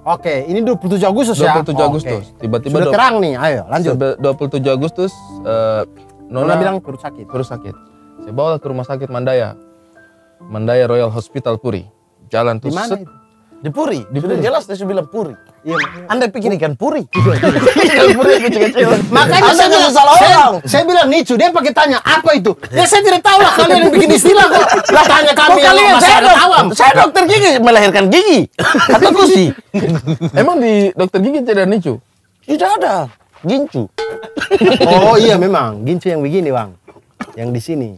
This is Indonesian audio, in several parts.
Oke, ini 27 Agustus 27 ya? 27 tujuh Agustus. Ya? Tiba-tiba okay. terang nih, ayo lanjut. 27 Agustus, uh, Nona, Nona bilang perut sakit. Perut sakit. Saya bawa ke rumah sakit Mandaya. Mandaya Royal Hospital Puri. Jalan tuh mana itu? Di ya, Puri. Di Sudah Puri. jelas dia bilang Puri. Iya. Anda pikir ikan puri? Ikan iya. iya, puri kecil-kecil. Iya. Makanya saya bilang salah orang. Saya bilang nicu. Dia pakai tanya apa itu? Ya saya tidak tahu lah kalian yang bikin istilah kok. Lah tanya kami yang kalian saya dok awam. Saya dokter gigi melahirkan gigi atau kusi. Emang di dokter gigi tidak nicu? Tidak ada. Gincu. Oh iya memang gincu yang begini bang yang di sini.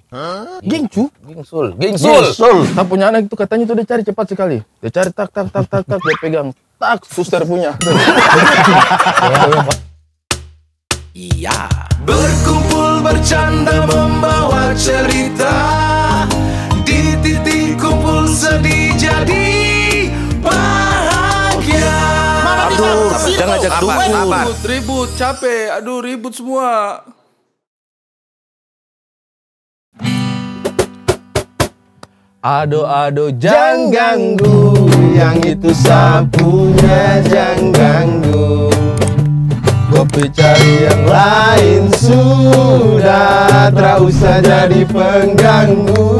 Gingsu? Gingsul. Gingsul. Gingsul. Tak punya anak itu katanya itu dia cari cepat sekali. Dia cari tak tak tak tak tak dia pegang. Tak suster punya. Iya. Berkumpul bercanda membawa cerita di titik kumpul sedih jadi bahagia. Aduh, jangan ajak dulu. Ribut, ribut, capek. Aduh, ribut semua. Ado ado jangan ganggu yang itu sapunya jangan ganggu Kopi cari yang lain sudah tak usah jadi pengganggu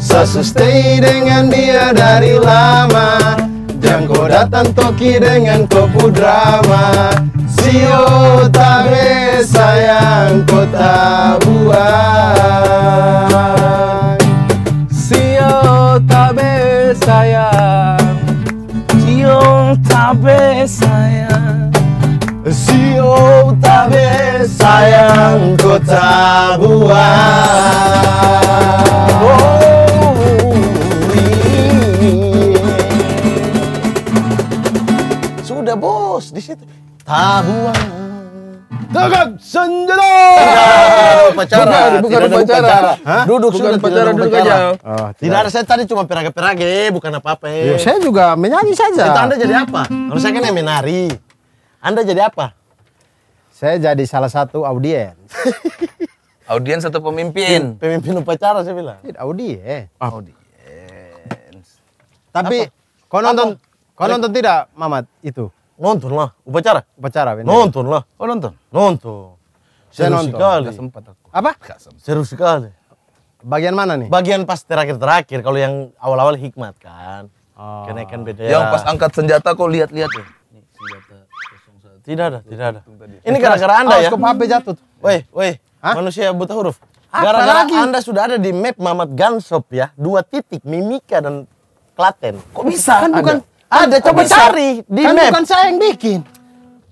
Saya dengan dia dari lama Jangan kau datang toki dengan kopu drama Sio tabe sayang kau tak buang Sio tabe sayang Sio tabe sayang Sio tabe sayang kau tak buang oh. ada bos di situ. Tahu. Tegak senjata. Pacara. Bukan, pacara. Duduk bukan sudah, pacara, duduk aja. Oh, tidak. ada saya tadi cuma pirage-pirage, eh, bukan apa-apa. Ya, saya juga menyanyi saja. Itu Anda jadi apa? Kalau saya kan yang menari. Anda jadi apa? Saya jadi salah satu audiens. audiens atau pemimpin? Pemimpin upacara saya bilang. audiens. Audiens. Tapi kau nonton apa? Kau nonton tidak, Mamat, itu? Nonton lah, upacara? Upacara, benar. Nonton lah. Oh, nonton? Nonton. Seru nonton. sekali. sempat aku. Apa? Gak Seru sekali. Bagian mana nih? Bagian pas terakhir-terakhir, kalau yang awal-awal hikmat kan. Oh. Kenaikan beda. Yang ya. pas angkat senjata kau lihat-lihat ya? Senjata Tidak ada, tidak ada. Ini gara-gara Anda oh, ya? HP jatuh. Woi, woi. Manusia buta huruf. Gara-gara Anda sudah ada di map Mamat Gansop ya. Dua titik, Mimika dan Klaten. Kok bisa? Kan bukan ada. Ada, coba cari di kan map. bukan saya yang bikin.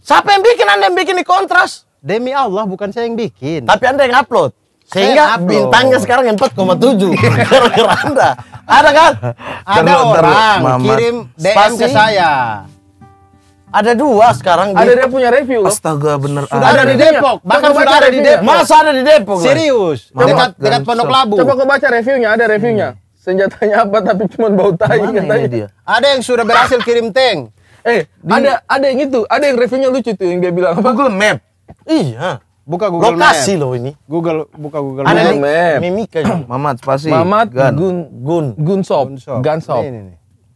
Siapa yang bikin Anda yang bikin di kontras? Demi Allah bukan saya yang bikin. Tapi Anda yang upload. Sehingga upload. bintangnya sekarang 4,7 gara Anda. Ada kan? Ada orang kirim DM Spasi. ke saya. Ada dua sekarang. Ada dia punya review. Astaga bener. Sudah ada, di Depok. Bahkan sudah ada di Depok. Masa ada di Depok? Serius. dekat dekat Pondok Labu. Coba kau baca reviewnya. Ada reviewnya. Hmm senjatanya apa tapi cuma bau tai katanya. Dia? Ada yang sudah berhasil kirim tank. Eh, di... ada ada yang itu, ada yang reviewnya lucu tuh yang dia bilang apa? Google Map. Iya. Buka Google Lokasi Map. loh ini. Google buka Google ada Map. Map. Mimika juga. Mamat pasti. Mamat Gun Gun Gun, Gun Shop. Gun Shop. Gun Shop. Ini, ini.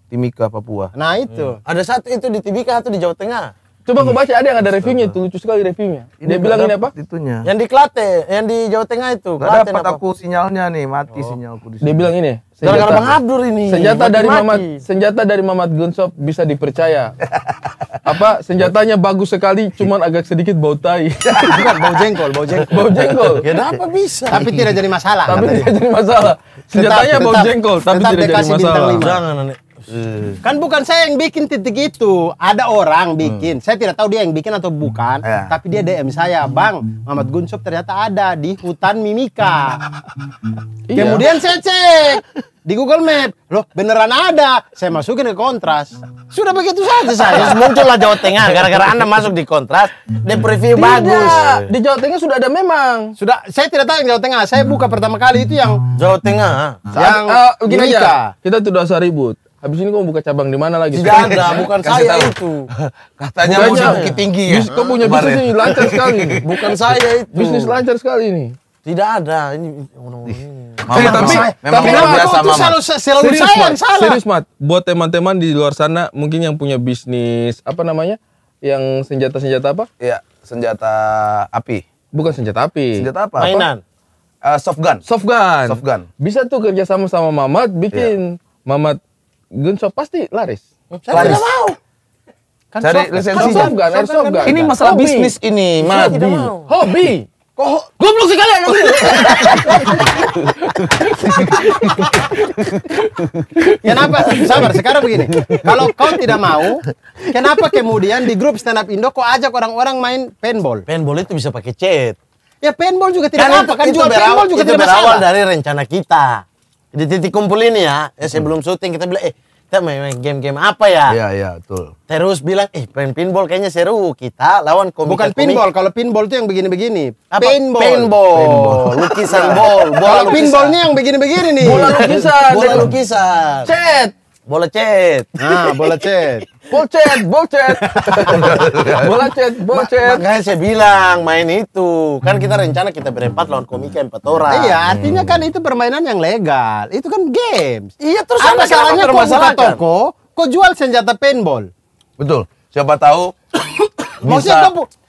Timika Papua. Nah, itu. Hmm. Ada satu itu di Timika, satu di Jawa Tengah. Coba kau iya. baca ada yang ada reviewnya itu lucu sekali reviewnya. Ini dia bilang ini apa? Itunya. Yang di Klate, yang di Jawa Tengah itu. Gak dapat aku sinyalnya nih, mati oh. sinyalku di sini. Dia bilang ini. Gara-gara Bang Abdur ini. Senjata Mati-mati. dari Mamat senjata dari Mamat Gunsop bisa dipercaya. Apa senjatanya bagus sekali cuman agak sedikit bau tai. Bukan bau jengkol, bau jengkol. Bau jengkol. Ya, kenapa bisa? Tapi tidak jadi masalah. Tapi tidak jadi masalah. Senjatanya tetap, bau jengkol tapi tidak jadi masalah. Jangan, Hmm. Kan bukan saya yang bikin titik itu. Ada orang hmm. bikin. Hmm. Saya tidak tahu dia yang bikin atau bukan. hmm. Tapi dia DM saya, Bang, Muhammad Gunsop ternyata ada di hutan Mimika. Iya. Kemudian saya cek di Google Map. Loh, beneran ada. Saya masukin ke kontras. Sudah begitu saja saya. muncullah Jawa Tengah gara-gara Anda masuk di kontras, di preview Tidak. bagus. Di Jawa Tengah sudah ada memang. Sudah saya tidak tahu yang Jawa Tengah. Saya buka pertama kali itu yang Jawa Tengah. Yang uh, gini aja. Kita tidak usah ribut. Habis ini kamu buka cabang di mana lagi? Tidak ada, bukan saya tahu. itu. Katanya Bukannya, mau di Tinggi ya. kamu punya bisnis ini lancar sekali. bukan saya itu. Bisnis lancar sekali ini. Tidak ada ini Mama, eh, tapi, saya, memang tapi luar biasa mama. Selalu, selalu serius, saya mat, salah. Serius mat, buat teman-teman di luar sana mungkin yang punya bisnis apa namanya? Yang senjata-senjata apa? Iya, senjata api. Bukan senjata api. Senjata apa? Mainan. Apa? Uh, soft gun. Soft gun. Soft gun. Bisa tuh kerja sama sama Mamat bikin Ya. Mamat Gunso pasti laris. Saya laris. tidak mau. Kan Cari lisensi kan shotgun, air shotgun. Ini masalah Hobi. bisnis ini, Madi. Hobi. Kok goblok sekali Ya kenapa? Sabar, sekarang begini. Kalau kau tidak mau, kenapa kemudian di grup stand up Indo kau ajak orang-orang main paintball? Paintball itu bisa pakai chat. Ya paintball juga tidak kan apa kan jual paintball juga itu tidak berawal dari rencana kita di titik kumpul ini ya, ya belum syuting kita bilang eh kita main main game-game apa ya? Iya, iya, betul. Terus bilang, eh pengen pinball kayaknya seru. Kita lawan komik. Bukan pinball, kalau pinball itu yang begini-begini. pinball Pinball. pinball. Lukisan ball. Bola lukisan. pinballnya yang begini-begini nih. Bola lukisan. bola lukisan. Cet. Bola cet. Nah, bola cet. Bullshit, bullshit. bullshit, bullshit. Ma makanya saya bilang main itu. Kan kita hmm. rencana kita berempat lawan komika empat orang. Iya, artinya kan itu permainan yang legal. Itu kan games. Iya, terus apa salahnya kok buka toko, kok jual senjata paintball? Betul. Siapa tahu bisa...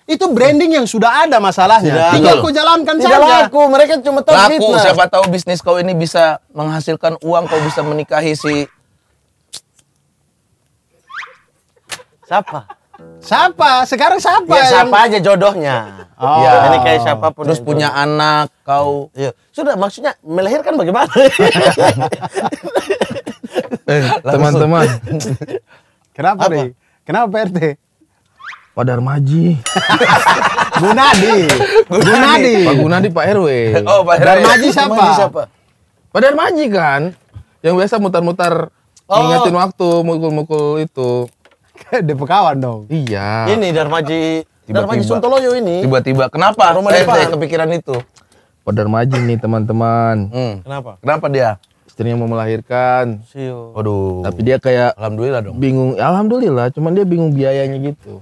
itu branding yang sudah ada masalahnya. Tidak, Tinggal kau jalankan Tidak saja. Laku, mereka cuma tahu Laku, fitnah. siapa tahu bisnis kau ini bisa menghasilkan uang, kau bisa menikahi si Siapa? Siapa? Sekarang siapa? Ya, siapa yang... aja jodohnya. Oh. Ya. Ini kayak siapa Terus punya jodoh. anak, kau. Ya. Sudah, maksudnya melahirkan bagaimana? eh, teman-teman. Kenapa nih? Kenapa RT? Padar Maji. Gunadi. Gunadi. Pak Gunadi Pak RW. Oh, Pak RW. Darmaji siapa? siapa? Pak Darmaji kan. Yang biasa mutar-mutar oh. ngingetin waktu mukul-mukul itu. Dia Pekawan dong. Iya. Ini Darmaji Darmaji Suntoloyo ini. Tiba-tiba kenapa? Rumah saya, saya kepikiran itu. Pak oh, Darmaji nih teman-teman. hmm. Kenapa? Kenapa dia? Istrinya mau melahirkan. Sio. Waduh. Tapi dia kayak alhamdulillah dong. Bingung. Ya, alhamdulillah, cuman dia bingung biayanya gitu.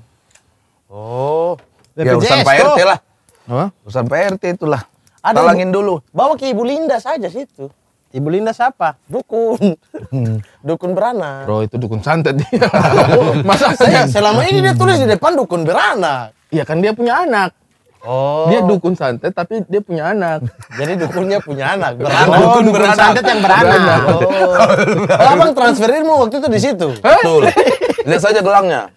Oh. Ya urusan Pak RT lah. Hah? Urusan Pak RT itulah. Ada Tolongin dulu. Bawa ke Ibu Linda saja situ. Ibu Linda siapa? Dukun. Hmm. Dukun beranak. Bro, itu dukun santet dia. Oh, masa saya hmm. selama ini dia tulis di depan dukun beranak. Iya kan dia punya anak. Oh. Dia dukun santet tapi dia punya anak. Jadi dukunnya punya anak, beranak. Oh, dukun, dukun santet yang beranak. beranak. Oh. oh. Abang transfer ilmu waktu itu di situ. Betul. Lihat saja gelangnya.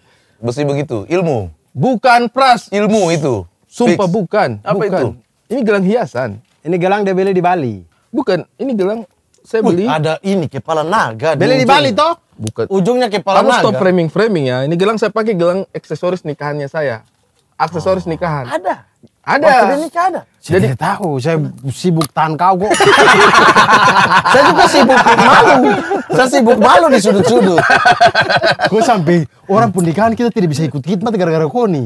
Besi begitu, ilmu. Bukan pras, ilmu itu. Sumpah Fix. bukan. Apa bukan. itu? Ini gelang hiasan. Ini gelang dia beli di Bali. Bukan, ini gelang saya beli. ada ini kepala naga. Beli di Bali toh? Bukan. Ujungnya kepala Kamu naga. stop framing framing ya. Ini gelang saya pakai gelang aksesoris nikahannya saya. Aksesoris oh. nikahan. Ada. Ada. Waktu nikah ada. Saya Jadi tahu, saya sibuk tahan kau kok. saya juga sibuk malu. Saya sibuk malu di sudut-sudut. Gue sampai orang pernikahan kita tidak bisa ikut khidmat gara-gara nih.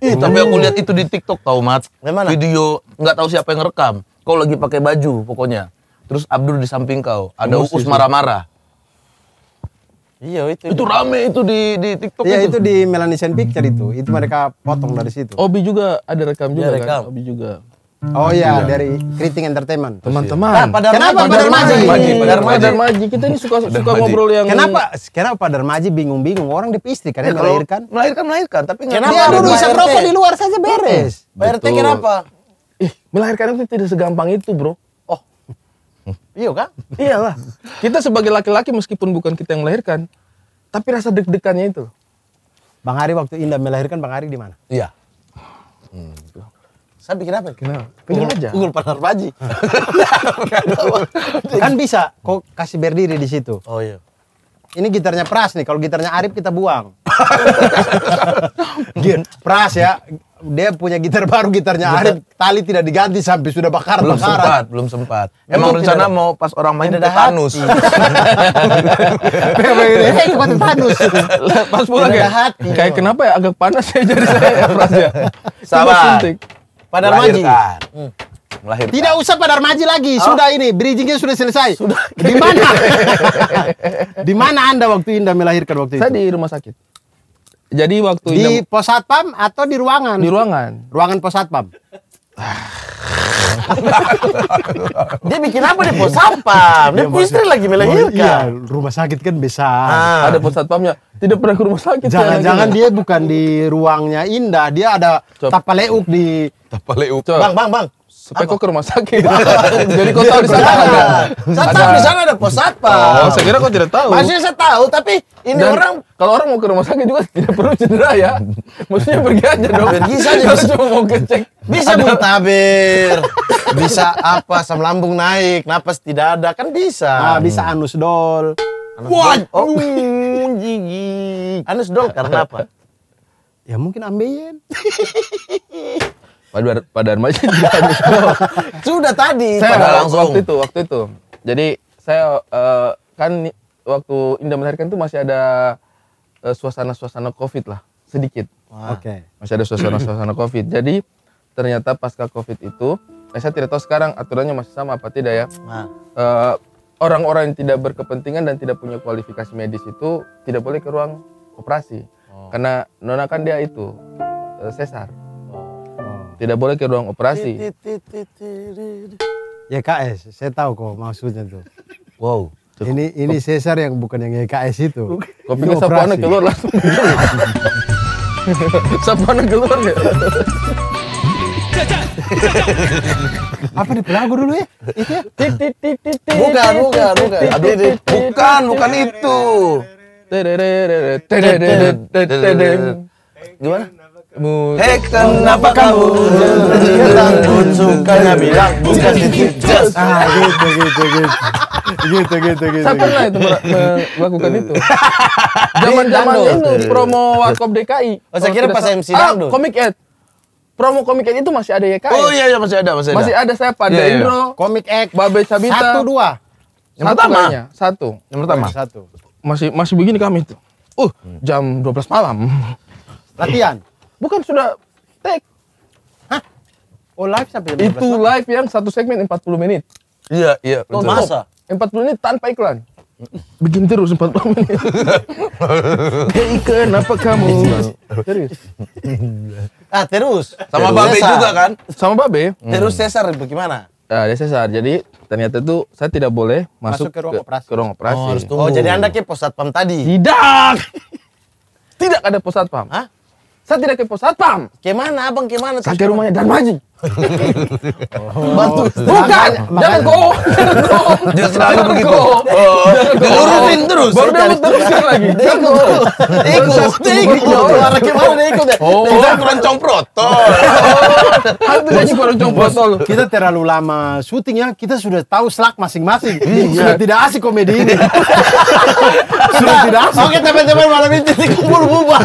Eh, tapi aku hmm. lihat itu di TikTok tau, Mat. video nggak tahu siapa yang rekam kau lagi pakai baju pokoknya terus Abdul di samping kau ada Uus marah-marah Iya itu. Itu rame itu di di TikTok. Iya itu. itu di Melanesian Picture itu. Itu mereka potong dari situ. Obi juga ada rekam juga ya, rekam. kan. Obi juga. Oh iya, dari Kriting Entertainment. Teman-teman. Nah, pada kenapa Pada Darmaji? Pak Darmaji, kita ini suka suka ngobrol yang Kenapa? Kenapa Pak Darmaji bingung-bingung orang istri kan melahirkan? Melahirkan melahirkan, tapi kenapa dia dulu bisa rokok di luar saja beres. Pak RT kenapa? melahirkan itu tidak segampang itu bro oh iya kan iyalah kita sebagai laki-laki meskipun bukan kita yang melahirkan tapi rasa deg-degannya itu Bang Ari waktu Indah melahirkan Bang Ari di mana? Iya. Hmm. Saya bikin apa? Kenapa? Pinjam aja. Unggul Panar Paji. kan bisa kok kasih berdiri di situ. Oh iya. Ini gitarnya Pras nih. Kalau gitarnya Arif kita buang. Pras ya dia punya gitar baru gitarnya Arif tali tidak diganti sampai sudah bakar belum bakaran. sempat belum sempat emang Itu rencana mau pas orang main ada tanus saya cuma pas pulang ya kayak kenapa ya agak panas ya jadi saya frasnya ya? sabar pada Maji hmm. melahirkan. Tidak usah pada remaja lagi, oh. sudah ini bridgingnya sudah selesai. Sudah. Di mana? di mana Anda waktu Indah melahirkan waktu Saya itu? Saya di rumah sakit. Jadi waktu di jam... pos satpam atau di ruangan? Di ruangan. Ruangan pos satpam. dia bikin apa di pos satpam? Dia punya istri lagi melahirkan. Iya, rumah sakit kan besar. Ah. Ada ah. pos satpamnya. Tidak pernah ke rumah sakit. Jangan-jangan dia bukan di ruangnya Indah, dia ada tapaleuk di tapaleuk. Bang, bang, bang. Sampai kok ke rumah sakit. Iya. Jadi kau tahu di sana iya. ada. Saya tahu di sana ada pos satpam. Oh, saya kira kau tidak tahu. Masih saya tahu, tapi ini Dan orang kalau orang mau ke rumah sakit juga tidak perlu cedera ya. Maksudnya pergi aja dong. Pergi saja. Kalau cuma mau kecek. Bisa muntabir. bisa apa asam lambung naik, napas tidak ada kan bisa. Nah, bisa anus dol. Anus What? Dol. Oh. Anus dol karena apa? Ya mungkin ambeien. Pada pada remaja sudah tadi. Saya pada langsung waktu itu waktu itu. Jadi saya uh, kan waktu Indah melahirkan itu masih ada suasana eh, suasana-suasana covid lah sedikit. Oke. Okay. Masih ada suasana-suasana covid. Jadi ternyata pasca covid itu, eh, saya tidak tahu sekarang aturannya masih sama apa tidak ya. orang nah. eh, orang-orang yang tidak berkepentingan dan tidak punya kualifikasi medis itu tidak boleh ke ruang operasi. Oh. Karena Nona kan dia itu sesar. Tidak boleh ke ruang operasi. YKS, saya tahu kok maksudnya tuh. Wow. Ini ini Cesar yang bukan yang YKS itu. Kau pikir sapuana keluar langsung. siapa keluar ya. Apa nih lagu dulu ya? Itu Bukan, bukan, bukan. Aduh, bukan, bukan itu. Gimana? Hei kenapa kamu bilang sukanya bilang bukan titik ah gitu gitu gitu gitu gitu gitu saya pernah itu melakukan itu zaman iya, zaman itu promo warkop DKI oh saya kira pas MC ah, Dangdut komik ed promo komik ed itu masih ada ya oh iya iya masih ada masih ada masih ada saya pada iya, iya. Indro komik ed Babe Sabita satu dua yang pertama satu yang pertama satu masih masih begini kami itu uh jam 12 malam latihan Bukan sudah take. Hah? Oh live sampai jam Itu tahun. live yang satu segmen 40 menit. Iya, iya. Betul. Masa? 40 menit tanpa iklan. Bikin terus 40 menit. Hei kenapa kamu? Iya. Serius. Ah terus. Sama terus. Babe juga kan? Sama Babe. Terus hmm. Cesar bagaimana? Nah, dia ya, sesar. Jadi ternyata itu saya tidak boleh masuk, masuk ke ruang operasi. Ke, ruang oh, operasi. Oh, oh jadi Anda ke pos pam tadi? Tidak. tidak ada pos pam. Hah? Saya tidak ke kepo satpam. Gimana abang, gimana? ke rumahnya dan maji. Bantu Bukan, jangan go! jangan Dia selalu begitu. Diurutin terus. Baru dia terus lagi. Dia ikut. ikut. Dia ikut. Luar gimana dia ikut. Kita kurang comprotol. Hantu jadi kurang comprotol. Kita terlalu lama syuting ya, kita sudah tahu selak masing-masing. Sudah tidak asik komedi ini. Sudah tidak asik. Oke teman-teman malam ini titik kumpul bubar.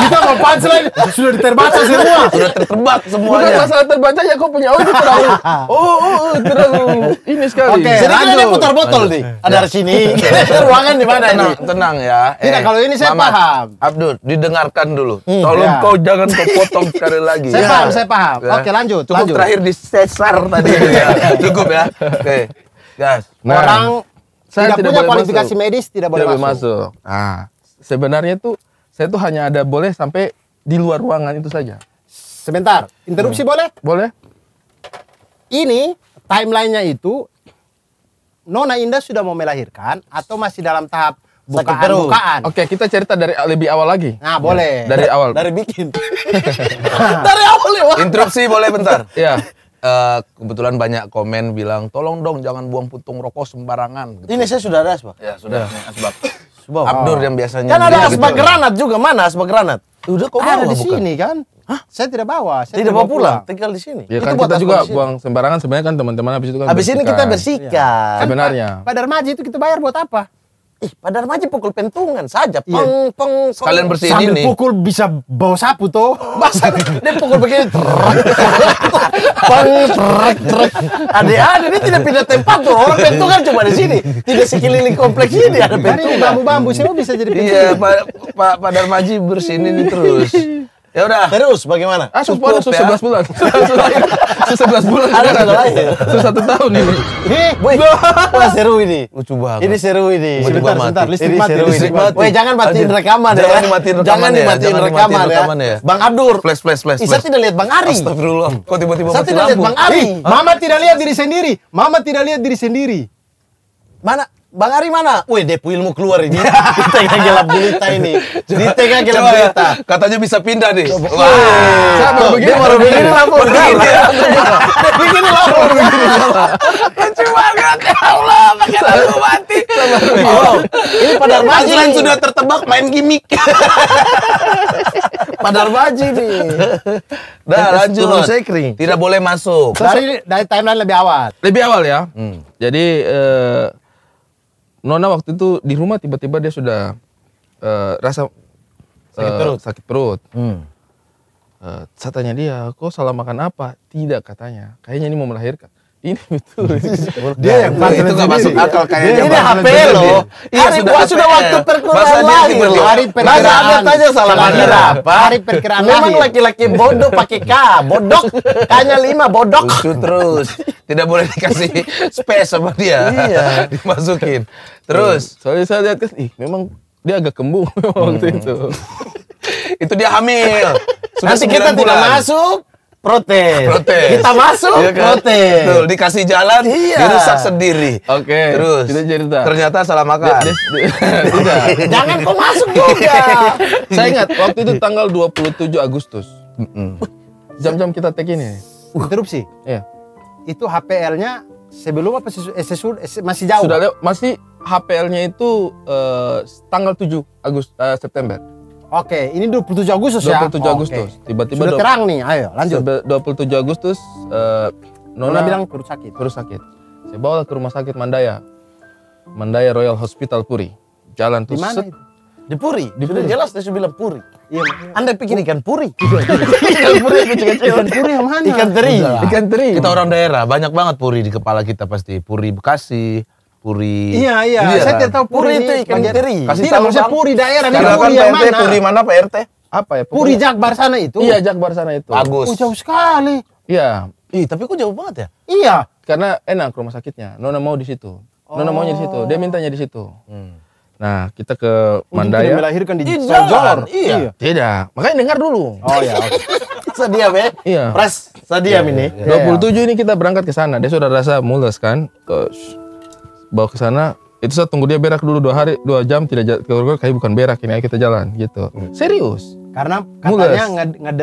Kita mau punchline sudah diterbaca semua. Sudah terterbak semuanya. Bukan masalah ya kok punya oh itu terlalu oh, oh, oh terlalu ini sekali. Oke, okay, jadi ini putar botol nih. Ya. Ada di sini. Ruangan di mana tenang, ini? Tenang ya. Tidak, eh, kalau ini saya paham. Abdul, didengarkan dulu. Hmm, Tolong ya. kau jangan kau potong sekali lagi. Saya ya. paham, saya paham. Ya. Oke, lanjut. Cukup lanjut. terakhir di sesar tadi. ya. Cukup ya. Oke. Gas. Nah, orang saya tidak, tidak punya kualifikasi masuk. medis tidak boleh tidak masuk. masuk. Ah. sebenarnya tuh saya tuh hanya ada boleh sampai di luar ruangan itu saja. Sebentar, interupsi hmm. boleh? Boleh. Ini timelinenya itu Nona Indah sudah mau melahirkan atau masih dalam tahap bukaan-bukaan. Oke, kita cerita dari lebih awal lagi. Nah, boleh. Ya, dari awal. Dari bikin. dari awal ya. Interupsi boleh bentar. ya. Uh, kebetulan banyak komen bilang tolong dong jangan buang putung rokok sembarangan. Gitu. Ini saya sudah ada asbak. Ya sudah. Ya. Asbak. Abdur yang biasanya. Kan ada asbak granat juga mana asbak granat? Udah kok ada di bukan? sini kan? Hah? Saya tidak bawa. Saya tidak, tidak bawa pulang. pulang. Tinggal di sini. Ya itu kan kita juga buang sembarangan sebenarnya kan teman-teman habis itu kan. Habis ini kita bersihkan. Ya. Sebenarnya. Kan, Pak remaja itu kita bayar buat apa? Ih, pada remaja pukul pentungan saja. Peng, peng, peng. Kalian bersihin Sambil ini. pukul bisa bawa sapu tuh. Masa dia pukul begini. peng, trek, trek. Ada-ada, ini tidak pindah tempat tuh. Orang pentungan cuma di sini. Tidak sekeliling kompleks ini ada pentungan. Bambu-bambu, semua bisa jadi iya, pentungan. Iya, Pak, Pak, Pak Darmaji bersihin ini terus. Ya udah. Terus bagaimana? Ah, sus ya. sebelas bulan. Sus sebelas bulan. Ada kan? satu lagi. Sus satu tahun ini. Ih, Wah, seru ini. Lucu banget. Ini seru ini. Sebentar, sebentar. Listrik mati. Listrik mati. Weh, jangan matiin rekaman ya. Jangan dimatiin rekaman Jangan ya, dimatiin ya. rekaman ya. Bang Abdur. Flash, flash, flash. Saya tidak lihat Bang Ari. Astagfirullah. Kok tiba-tiba Saya tidak lihat Bang Ari. Mama tidak lihat diri sendiri. Mama tidak lihat diri sendiri. Mana? Bang Ari mana? Woi, depu ilmu keluar ini. di tengah gelap gulita ini. Di tengah gelap ya, gulita. Katanya bisa pindah nih. Coba. Wah. Sama begini Mau begini lapor. Begini Begini lapor. Lucu banget. Ya Allah, pakai lagu mati. Oh, ini Padar Baji. yang sudah tertebak main gimmick. Padar Baji nih. Dah lanjut. Tidak boleh masuk. Dari, dari timeline lebih awal. Lebih awal ya. Hmm. Jadi eh, Nona waktu itu di rumah tiba-tiba dia sudah uh, rasa sakit eh, perut. Sakit perut. Hmm. Uh, saya tanya dia, kok salah makan apa? Tidak katanya. Kayaknya ini mau melahirkan. Ini betul. dia yang nah, itu nggak masuk akal kayaknya. Ini HP lo. Iya sudah, sudah ya? waktu perkuliahan lagi. Hari perkiraan. Masa ada tanya salah mana apa? Hari perkiraan Memang laki-laki bodoh pakai K. Bodok. tanya lima bodok. Lucu terus. Tidak boleh dikasih space sama dia. Iya. Dimasukin. Terus. Iya. Soalnya saya lihat kan, ih memang dia agak kembung waktu hmm. itu. itu dia hamil. Sudah Nanti kita tidak masuk protes. Protes. Kita masuk iya kan? protes. Tuh, dikasih jalan iya. dirusak sendiri. Oke. Okay. Terus kita cerita. Ternyata salah makan. Jangan kau masuk juga. Saya ingat waktu itu tanggal 27 Agustus. Jam-jam kita take ini. Uh. Interupsi. Iya. Itu HPL-nya sebelum apa sesu, eh, eh, masih jauh? Sudah masih HPL-nya itu eh, tanggal 7 Agustus eh, September. Oke, ini 27 Agustus 27 ya? 27 Agustus. Tiba-tiba Sudah terang nih, ayo lanjut. 27 Agustus uh, Nona, Nona bilang perut sakit. Perut sakit. Saya bawa ke rumah sakit Mandaya. Mandaya Royal Hospital Puri. Jalan tuh. Di mana itu? Di Puri. Di Sudah jelas dia bilang Puri. Iya. Anda pikir ikan puri? ikan puri Ikan puri yang mana? Ikan teri. Ikan teri. Kita orang daerah, banyak banget puri di kepala kita pasti. Puri Bekasi, Puri. Iya iya. Jadi, iya saya kan? tidak tahu Puri, itu ikan teri. Kasih tidak, tahu saya Puri daerah. Karena puri yang mana? Puri mana Pak RT? Apa ya? Puri, Jakbar sana itu. Iya Jakbar sana itu. Bagus. Oh, jauh sekali. Iya. Ih tapi kok jauh banget ya? Iya. Karena enak rumah sakitnya. Nona mau di situ. Nona maunya di situ. Dia oh. mintanya di situ. Hmm. Nah, kita ke Mandaya. Untuk melahirkan di Sojor. Iya. iya. Tidak. Makanya dengar dulu. Oh iya. Sedia be. Ya. Iya. Pres, sedia iya, iya, ini. Iya, iya. 27 ini kita berangkat ke sana. Dia sudah rasa mules kan. Terus bawa ke sana itu saya tunggu dia berak dulu dua hari dua jam tidak keluar kayak bukan berak ini ayo kita jalan gitu hmm. serius karena katanya nged,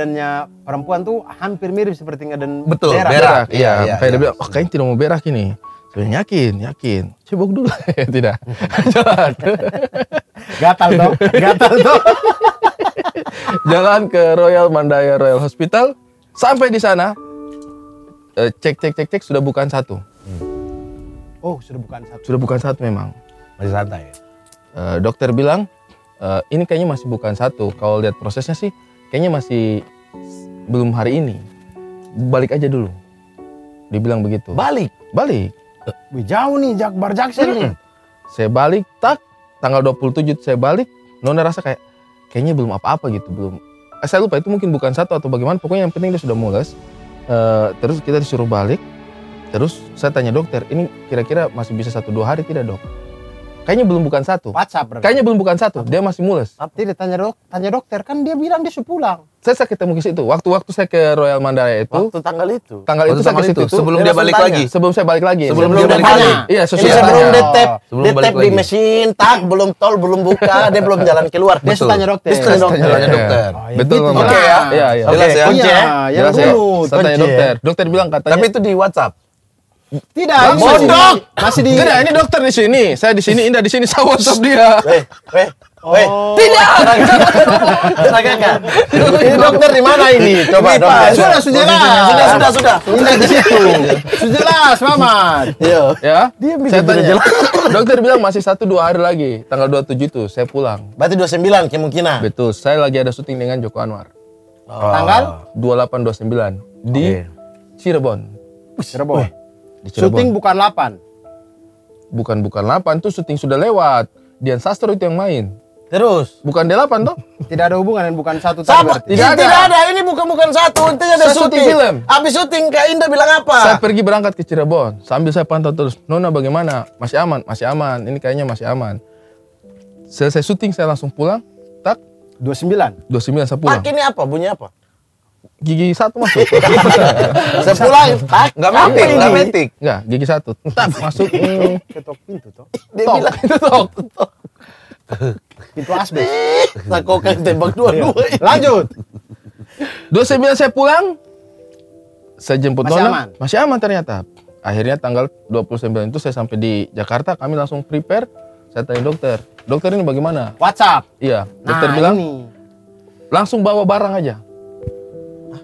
perempuan tuh hampir mirip seperti ngedan betul berak, berak iya, iya, kayak iya. dia iya. bilang oh kayaknya tidak mau berak ini saya yakin yakin cebok dulu tidak jalan gatal dong gatal dong jalan ke Royal Mandaya Royal Hospital sampai di sana eh, cek cek cek cek sudah bukan satu Oh, sudah bukan satu. Sudah bukan satu memang. Masih santai. Uh, dokter bilang uh, ini kayaknya masih bukan satu. Kalau lihat prosesnya sih, kayaknya masih belum hari ini. Balik aja dulu. Dibilang begitu. Balik. Balik. Wih, jauh nih Jakbar Jackson nih. Saya balik tak tanggal 27 saya balik. Nona rasa kayak kayaknya belum apa-apa gitu, belum. Eh, saya lupa itu mungkin bukan satu atau bagaimana. Pokoknya yang penting dia sudah mules. Uh, terus kita disuruh balik Terus saya tanya dokter, ini kira-kira masih bisa satu dua hari tidak dok? Kayaknya belum bukan satu. WhatsApp berarti. Kayaknya belum bukan satu. Dia masih mules. Tapi dia tanya dok, tanya dokter kan dia bilang dia sudah pulang. Saya saya ketemu ke situ. Waktu-waktu saya ke Royal Mandalay itu. Waktu tanggal itu. Tanggal itu tanggal saya ke situ. Sebelum dia, dia balik tanya. lagi. Sebelum saya balik lagi. Sebelum, sebelum dia balik lagi. Iya, sebelum tanya. Sebelum detep, sebelum detep di mesin, tak belum tol, belum buka, dia belum jalan keluar. Dia sudah tanya dokter. Dia sudah tanya dokter. Iya. Oh, iya. Betul. Gitu. Oke ya. Iya, iya. Jelas ya. ya. Iya, yang dulu. Saya tanya ya. dokter. Dokter bilang katanya. Tapi itu di WhatsApp. Tidak, ini di, Masih di. Tidak, ini dokter di sini. Saya di sini, Indah di sini. Saya WhatsApp dia. Weh, weh. Oh. Tidak. Tidak. Ini dokter di mana ini? Coba dokter. Sudah, sudah sudah, Sudah, sudah, sudah. Indah di situ. Sudah jelas, Mamat. sudah, iya. Ya. Dia saya tanya. Jelas. Dokter bilang masih satu dua hari lagi. Tanggal 27 sudah, saya pulang. Berarti 29 kemungkinan. Betul. Saya lagi ada syuting dengan Joko Anwar. Oh. Tanggal 28 29 di okay. Cirebon. Cirebon. Di Syuting bukan 8. Bukan bukan 8 tuh syuting sudah lewat. Dian Sastro itu yang main. Terus? Bukan D8 toh? Tidak ada hubungan dan bukan satu Sama, tidak, tidak, ada. tidak ada. Ini bukan bukan satu, intinya ada syuting. film. Habis syuting Kak Indah bilang apa? Saya pergi berangkat ke Cirebon, sambil saya pantau terus, "Nona bagaimana? Masih aman? Masih aman. Ini kayaknya masih aman." Selesai syuting saya langsung pulang. Tak 29. 29 saya pulang. Pak ini apa? Bunyi apa? gigi satu masuk. Sepulang tak enggak metik, enggak metik. Enggak, gigi satu. Tak masuk ketok pintu toh. Dia bilang itu tok. Pintu asbes. Sakokan nah, tembak dua-dua. Iya. Lanjut. sembilan saya pulang. Saya jemput Masih Aman. Masih aman ternyata. Akhirnya tanggal 29 itu saya sampai di Jakarta, kami langsung prepare. Saya tanya dokter, dokter ini bagaimana? WhatsApp. Iya, dokter nah, bilang langsung bawa barang aja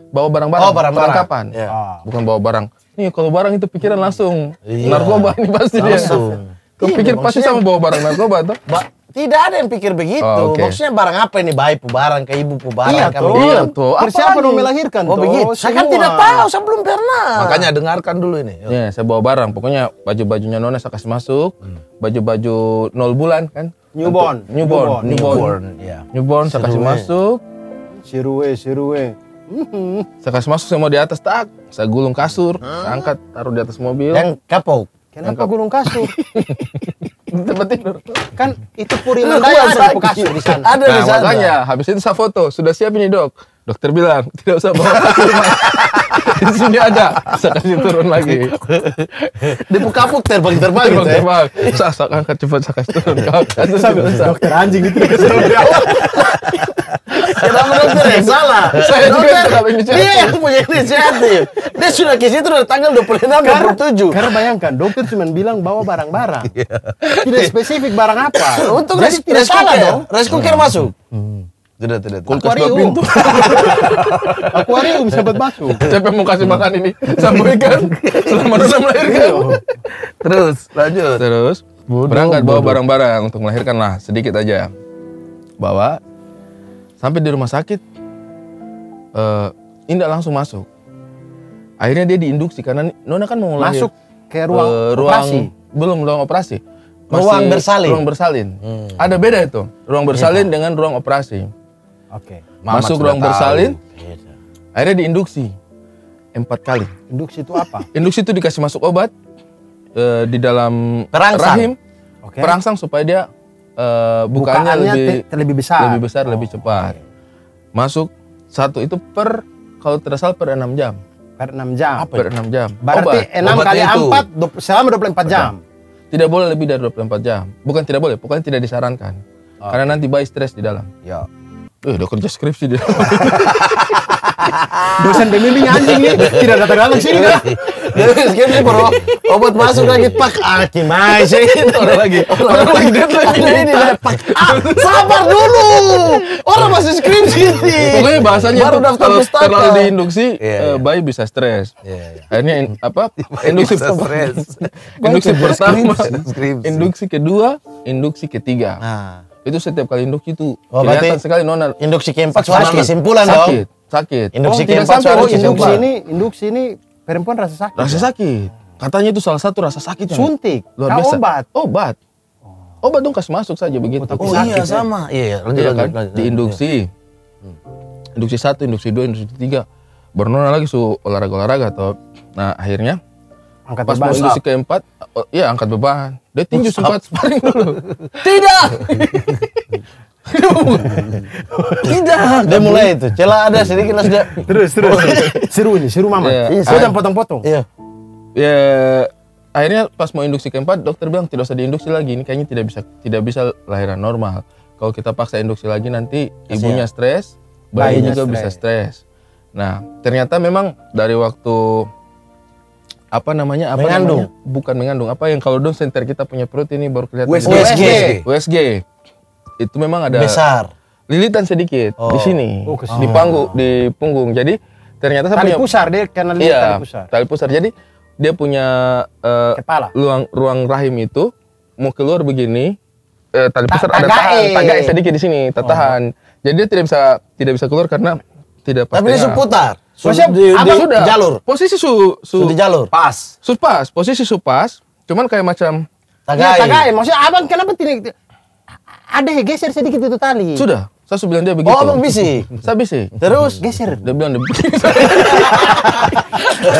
bawa barang-barang, oh, barang-barang. perlengkapan. Ya. Ah. Bukan bawa barang. Nih kalau barang itu pikiran langsung iya. narkoba ini pasti langsung. dia. Kau pikir iya, pasti sama bawa barang narkoba tuh? Ba tidak ada yang pikir begitu. Oh, okay. Maksudnya barang apa ini? pun barang ke ibu barang. Iya, iya tuh. Iya tuh. Apa siapa yang melahirkan Oh tuh. begitu. Oh, saya kan tidak tahu, saya belum pernah. Makanya dengarkan dulu ini. Iya, yeah, saya bawa barang. Pokoknya baju-bajunya Nona saya kasih masuk. Hmm. Baju-baju nol bulan kan. Newborn. Newborn. Newborn. Newborn. Newborn, iya. yeah. newborn saya kasih masuk. Sirue, sirue. Mm-hmm. Saya kasih masuk, semua mau di atas, tak. Saya gulung kasur, huh? saya angkat, taruh di atas mobil. Dan kapok. Kenapa gulung kasur? Tempat tidur. Kan itu Puri Mandaya ada kasur di sana. Ada di nah, sana. Makanya habis itu saya foto, sudah siap ini dok. Dokter bilang tidak usah bawa ke di sini ada saya kasih turun lagi dipukapuk terbang terbang gitu terbang sak sak angkat cepat sak turun itu sambil dokter anjing itu gitu Kenapa dokter yang ya ya ya, salah? Saya juga dokter, dia yang punya inisiatif. Dia sudah ke situ dari tanggal 26 karena, tujuh Karena bayangkan, dokter cuma bilang bawa barang-barang. Iya. Tidak spesifik barang apa. Untung tidak salah dong. Rice hmm. masuk. Hmm. Tidak, tidak. Kulkas dua pintu. Akuarium buat masuk. Siapa mau kasih makan ini? Sama ikan. Selamat udah melahirkan. Iya. Terus, lanjut. Terus, bodoh, berangkat bawa barang-barang untuk melahirkan lah, sedikit aja. Bawa, sampai di rumah sakit, uh, Indah langsung masuk. Akhirnya dia diinduksi karena Nona kan mau lahir. Masuk ke ruang, uh, ruang operasi? Belum, ruang operasi. Masih ruang bersalin. Ruang bersalin. Hmm. Ada beda itu, ruang iya. bersalin ya. dengan ruang operasi Oke. Okay. Masuk ruang bersalin. Tahu. Iya. Akhirnya diinduksi empat kali. Induksi itu apa? Induksi itu dikasih masuk obat e, di dalam perangsang. rahim. Okay. Perangsang supaya dia e, eh, bukanya bukaannya lebih te- lebih besar, lebih besar, oh, lebih cepat. Okay. Masuk satu itu per kalau tidak per enam jam. Per enam jam. Apa per enam jam. Berarti enam kali empat selama dua puluh empat jam. Tidak boleh lebih dari 24 jam. Bukan tidak boleh, pokoknya tidak disarankan. Oh. Karena nanti bayi stres di dalam. Ya. Eh, udah kerja skripsi dia. Dosen pembimbing anjing nih, ya. tidak datang-datang sini kan. Jadi skripsi baru obat masuk lagi pak ah gimana sih orang lagi orang lagi deadline ini pak ah, sabar dulu orang masih skripsi pokoknya bahasanya baru daftar Kalau terlalu diinduksi iya, iya. Eh, bayi bisa stres iya, akhirnya apa induksi stres induksi pertama induksi kedua induksi ketiga nah itu setiap kali induksi itu oh, kelihatan sekali nona induksi keempat sakit, sakit. kesimpulan sakit, dong sakit induksi oh, keempat suara oh, induksi ini induksi ini perempuan rasa sakit rasa ya? sakit katanya itu salah satu rasa sakit yang suntik luar biasa obat obat oh. obat dong kas masuk saja oh, begitu oh, oh iya ya? sama iya, iya lanjut, iya, kan? di induksi induksi iya. satu induksi dua induksi tiga bernona lagi su olahraga olahraga atau nah akhirnya angkat pas beban. posisi keempat ya angkat beban dia tinju sempat sparring dulu tidak tidak dia mulai itu celah ada sedikit lah sudah terus terus seru ini seru mama yeah. iya, sudah potong-potong iya ya akhirnya pas mau induksi keempat dokter bilang tidak usah diinduksi lagi ini kayaknya tidak bisa tidak bisa lahiran normal kalau kita paksa induksi lagi nanti ibunya stres bayinya juga stres. bisa stres nah ternyata memang dari waktu apa namanya apa mengandung. namanya bukan mengandung apa yang kalau down center kita punya perut ini baru kelihatan USG USG, USG. itu memang ada besar lilitan sedikit oh. oh di sini oh, di panggung di punggung jadi ternyata tali punya, pusar dia karena iya, tali pusar tali pusar jadi dia punya uh, Kepala. ruang ruang rahim itu mau keluar begini uh, tali pusar ada tahan tagai sedikit di sini tertahan oh. jadi dia tidak bisa tidak bisa keluar karena tidak pasti. Tapi dia seputar. Su di, di, apa di, sudah. jalur. Posisi su, su, di jalur. Pas. Su pas, posisi su pas. Cuman kayak macam tagai. Ya, tagai. Maksudnya abang kenapa tidak ada geser sedikit itu tali? Sudah. Saya bilang dia begitu. Oh, abang bisi, Saya bisik. Terus geser. Dia bilang dia begitu.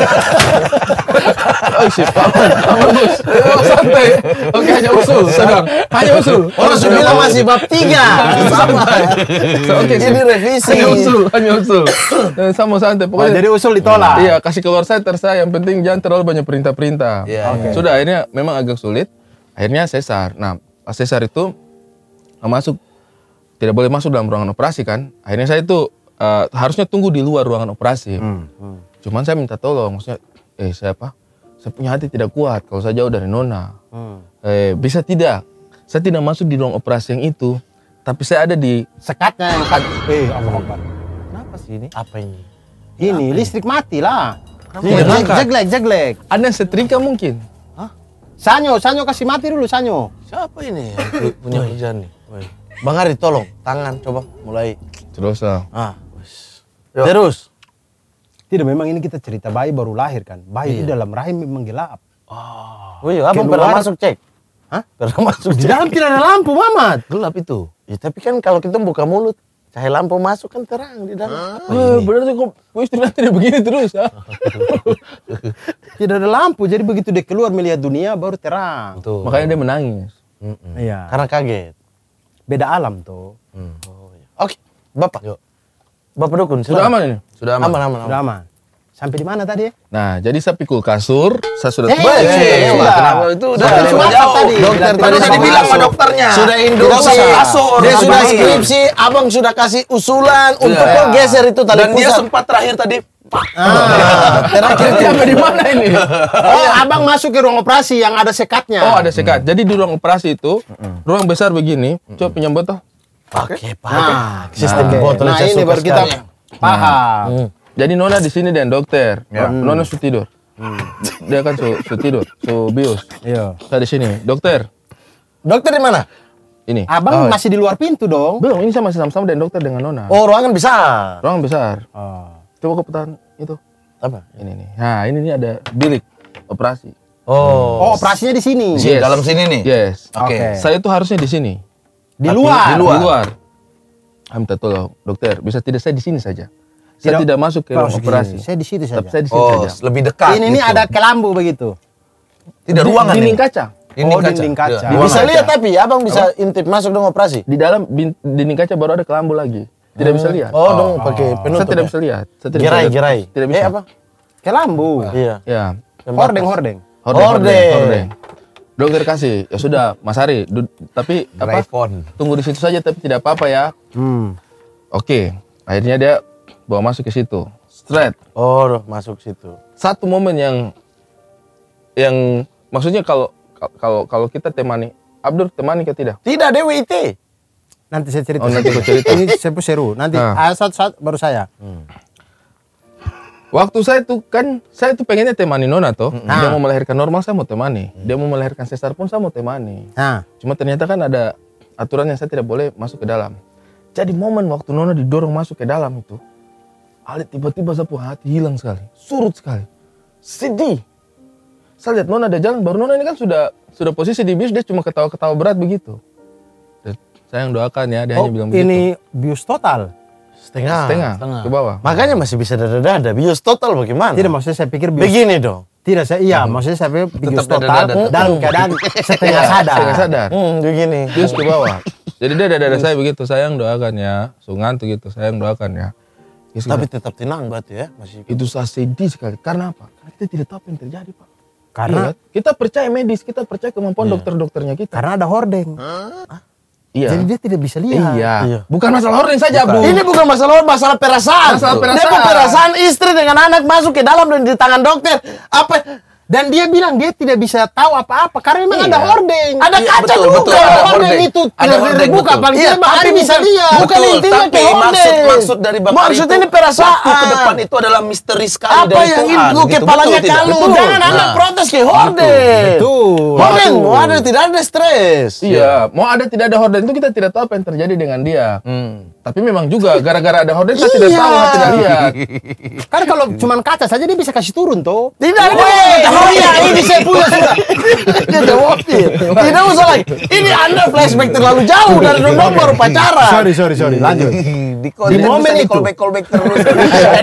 oh, sip. Bagus. Oh, santai. Oke, hanya usul sedang. Hanya usul. Orang sudah bilang oh. masih bab tiga, sama. Oke, jadi revisi. Hanya usul, hanya usul. Dan eh, sama santai. Oh, Pokoknya jadi usul ditolak. Iya, kasih keluar saya terserah. Yang penting jangan terlalu banyak perintah-perintah. Iya, iya. Sudah akhirnya memang agak sulit. Akhirnya sesar. Nah, sesar itu masuk tidak boleh masuk dalam ruangan operasi kan. Akhirnya saya itu uh, eh, harusnya tunggu di luar ruangan operasi. Hmm, hmm. Cuman saya minta tolong, maksudnya, eh saya apa Saya punya hati tidak kuat kalau saya jauh dari Nona. Hmm. Eh bisa tidak? Saya tidak masuk di ruang operasi yang itu, tapi saya ada di sekatnya yang Eh apa Akbar. Kenapa sih ini? Apa ini? Ini Apa listrik ini? mati lah. Jaglek, jaglek, Ada Ada setrika mungkin. Hah? Sanyo, Sanyo kasih mati dulu Sanyo. Siapa ini punya kerjaan nih? Bang Ari tolong tangan coba mulai. Terus lah. Ah, ah Terus. Tidak memang ini kita cerita bayi baru lahir kan. Bayi iya. di dalam rahim memang gelap. Oh. Oh iya, abang pernah masuk cek? Hah? Pernah masuk cek? Di dalam tidak ada lampu, Mamat. Gelap itu. Ya tapi kan kalau kita buka mulut, cahaya lampu masuk kan terang di dalam. Ah, oh, iya. eh, tuh kok istri tidak begini terus ya? tidak ada lampu, jadi begitu dia keluar melihat dunia baru terang. Tuh. Makanya dia menangis. Mm -mm. Iya. Karena kaget beda alam tuh. Hmm. Oh, ya. Oke, okay. Bapak. Yuk. Bapak dukun, sudah, sudah aman ini? Sudah aman. Aman, aman, aman. Sudah aman. Sampai di mana tadi? Ya? Nah, jadi saya pikul kasur, saya sudah hey, baik. Hey, hey, Kenapa itu udah sudah jauh. jauh. Tadi. Dokter tadi sudah dibilang sama dokternya. Sudah induksi. Dia sudah skripsi, abang sudah kasih usulan untuk ya. geser itu tadi. Dan dia sempat terakhir tadi Ah, terakhir sampai di mana ini? Oh, abang masuk ke ruang operasi yang ada sekatnya. Oh, ada sekat. Jadi di ruang operasi itu, ruang besar begini. Coba pinjam botol. Oke, Pak. Nah, sistem nah, botol nah, ini baru kita paham. Mm. Jadi Nona di sini dan dokter. Ya. Mm. Nona su tidur. Hmm. Dia kan su, su tidur, su bios. Iya. Saya di sini. Dokter. Dokter di mana? Ini. Abang oh. Iya. masih di luar pintu dong. Belum, ini saya masih sama-sama dengan dokter dengan Nona. Oh, ruangan besar. Ruangan besar. Oh. Coba ke petan itu. Apa? Ini nih. Nah, ini nih ada bilik operasi. Oh. Oh, operasinya di sini. Di yes. dalam sini nih. Yes. Oke. Okay. Saya itu harusnya di sini. Di luar. Di luar. Di luar. Minta tolong dokter, bisa tidak saya di sini saja. Saya tidak, tidak masuk ke ruang operasi. Saya di situ saja. Tapi saya di sini oh, saja. lebih dekat. Ini gitu. ada kelambu begitu. Tidak ruangan dinding ini. kaca. Dinding oh, dinding iya, kaca. Bisa kaca. lihat tapi Abang bisa Apa? intip masuk dong operasi. Di dalam dinding kaca baru ada kelambu lagi. Tidak bisa lihat. Oh, dong oh. pakai penutup. Saya tidak ya? bisa lihat. Saya tidak gerai, bisa gerai. Tidak Eh apa? Kelambu. Iya. Iya. Hordeng, hordeng. Hordeng. Hordeng. hordeng. Dokter kasih. Ya sudah, Mas Ari. tapi apa? Tunggu di situ saja tapi tidak apa-apa ya. Hmm. Oke. Akhirnya dia bawa masuk ke situ. Straight. Oh, masuk situ. Satu momen yang yang maksudnya kalau kalau kalau kita temani Abdur temani ke tidak? Tidak, itu. Nanti saya cerita. Oh, nanti saya cerita. Ini seru seru. Nanti nah. Ah. saat saat baru saya. Hmm. Waktu saya tuh kan saya tuh pengennya temani Nona toh. Nah. Dia ah. mau melahirkan normal saya mau temani. Hmm. Dia mau melahirkan sesar pun saya mau temani. Nah. Cuma ternyata kan ada aturan yang saya tidak boleh masuk ke dalam. Jadi momen waktu Nona didorong masuk ke dalam itu, Ali tiba-tiba sapu hati hilang sekali, surut sekali, sedih. Saya lihat Nona ada jalan, baru Nona ini kan sudah sudah posisi di bis, dia cuma ketawa-ketawa berat begitu. Saya yang doakan ya, dia oh, hanya bilang ini bius total? Setengah. Setengah, Setengah. ke bawah. Makanya masih bisa dada-dada, bius total bagaimana? Tidak, maksudnya saya pikir bius... Begini dong. Tidak, saya iya, hmm. maksudnya saya pikir bius Tetap total dada -dada. dalam keadaan iya, setengah sadar. Setengah sadar. Hmm, begini. Bius ke bawah. Jadi dada-dada saya begitu, saya yang doakan ya. sungan tuh gitu, saya yang doakan ya. Yes, Tapi tetap tenang berarti ya masih. Itu saya sedih sekali. Karena apa? Karena kita tidak tahu apa yang terjadi pak. Karena ya, kita percaya medis, kita percaya kemampuan yeah. dokter-dokternya kita. Karena ada hordeng. Hah? Iya. Jadi dia tidak bisa lihat. Iya. iya. Bukan masalah horden saja, bukan. Bu. Ini bukan masalah horden, masalah perasaan. Masalah perasaan. Dia perasaan istri dengan anak masuk ke dalam dan di tangan dokter. Apa dan dia bilang dia tidak bisa tahu apa-apa karena memang iya. ada hording, ada kaca betul, juga betul, ada hordeng itu ada hordeng buka paling iya, tapi bisa lihat bukan intinya tapi hordeng. maksud maksud dari bapak maksudnya ini perasaan ke depan itu adalah misteri sekali apa dari yang Tuhan, lu gitu, kepalanya betul, kalu betul. jangan nah. anda protes ke hording. itu hordeng mau ada tidak ada stres iya, iya mau ada tidak ada hording itu kita tidak tahu apa yang terjadi dengan dia hmm. tapi memang juga gara-gara ada hording kita tidak iya. tahu tidak lihat karena kalau hmm. cuma kaca saja dia bisa kasih turun tuh tidak ada Oh iya, ini saya punya sudah. Dia jawab Tidak usah lagi. Ini Anda flashback terlalu jauh dari nomor iya, iya, iya. pacara. Sorry, sorry, sorry. Lanjut. Di, di momen itu. Callback, callback terus.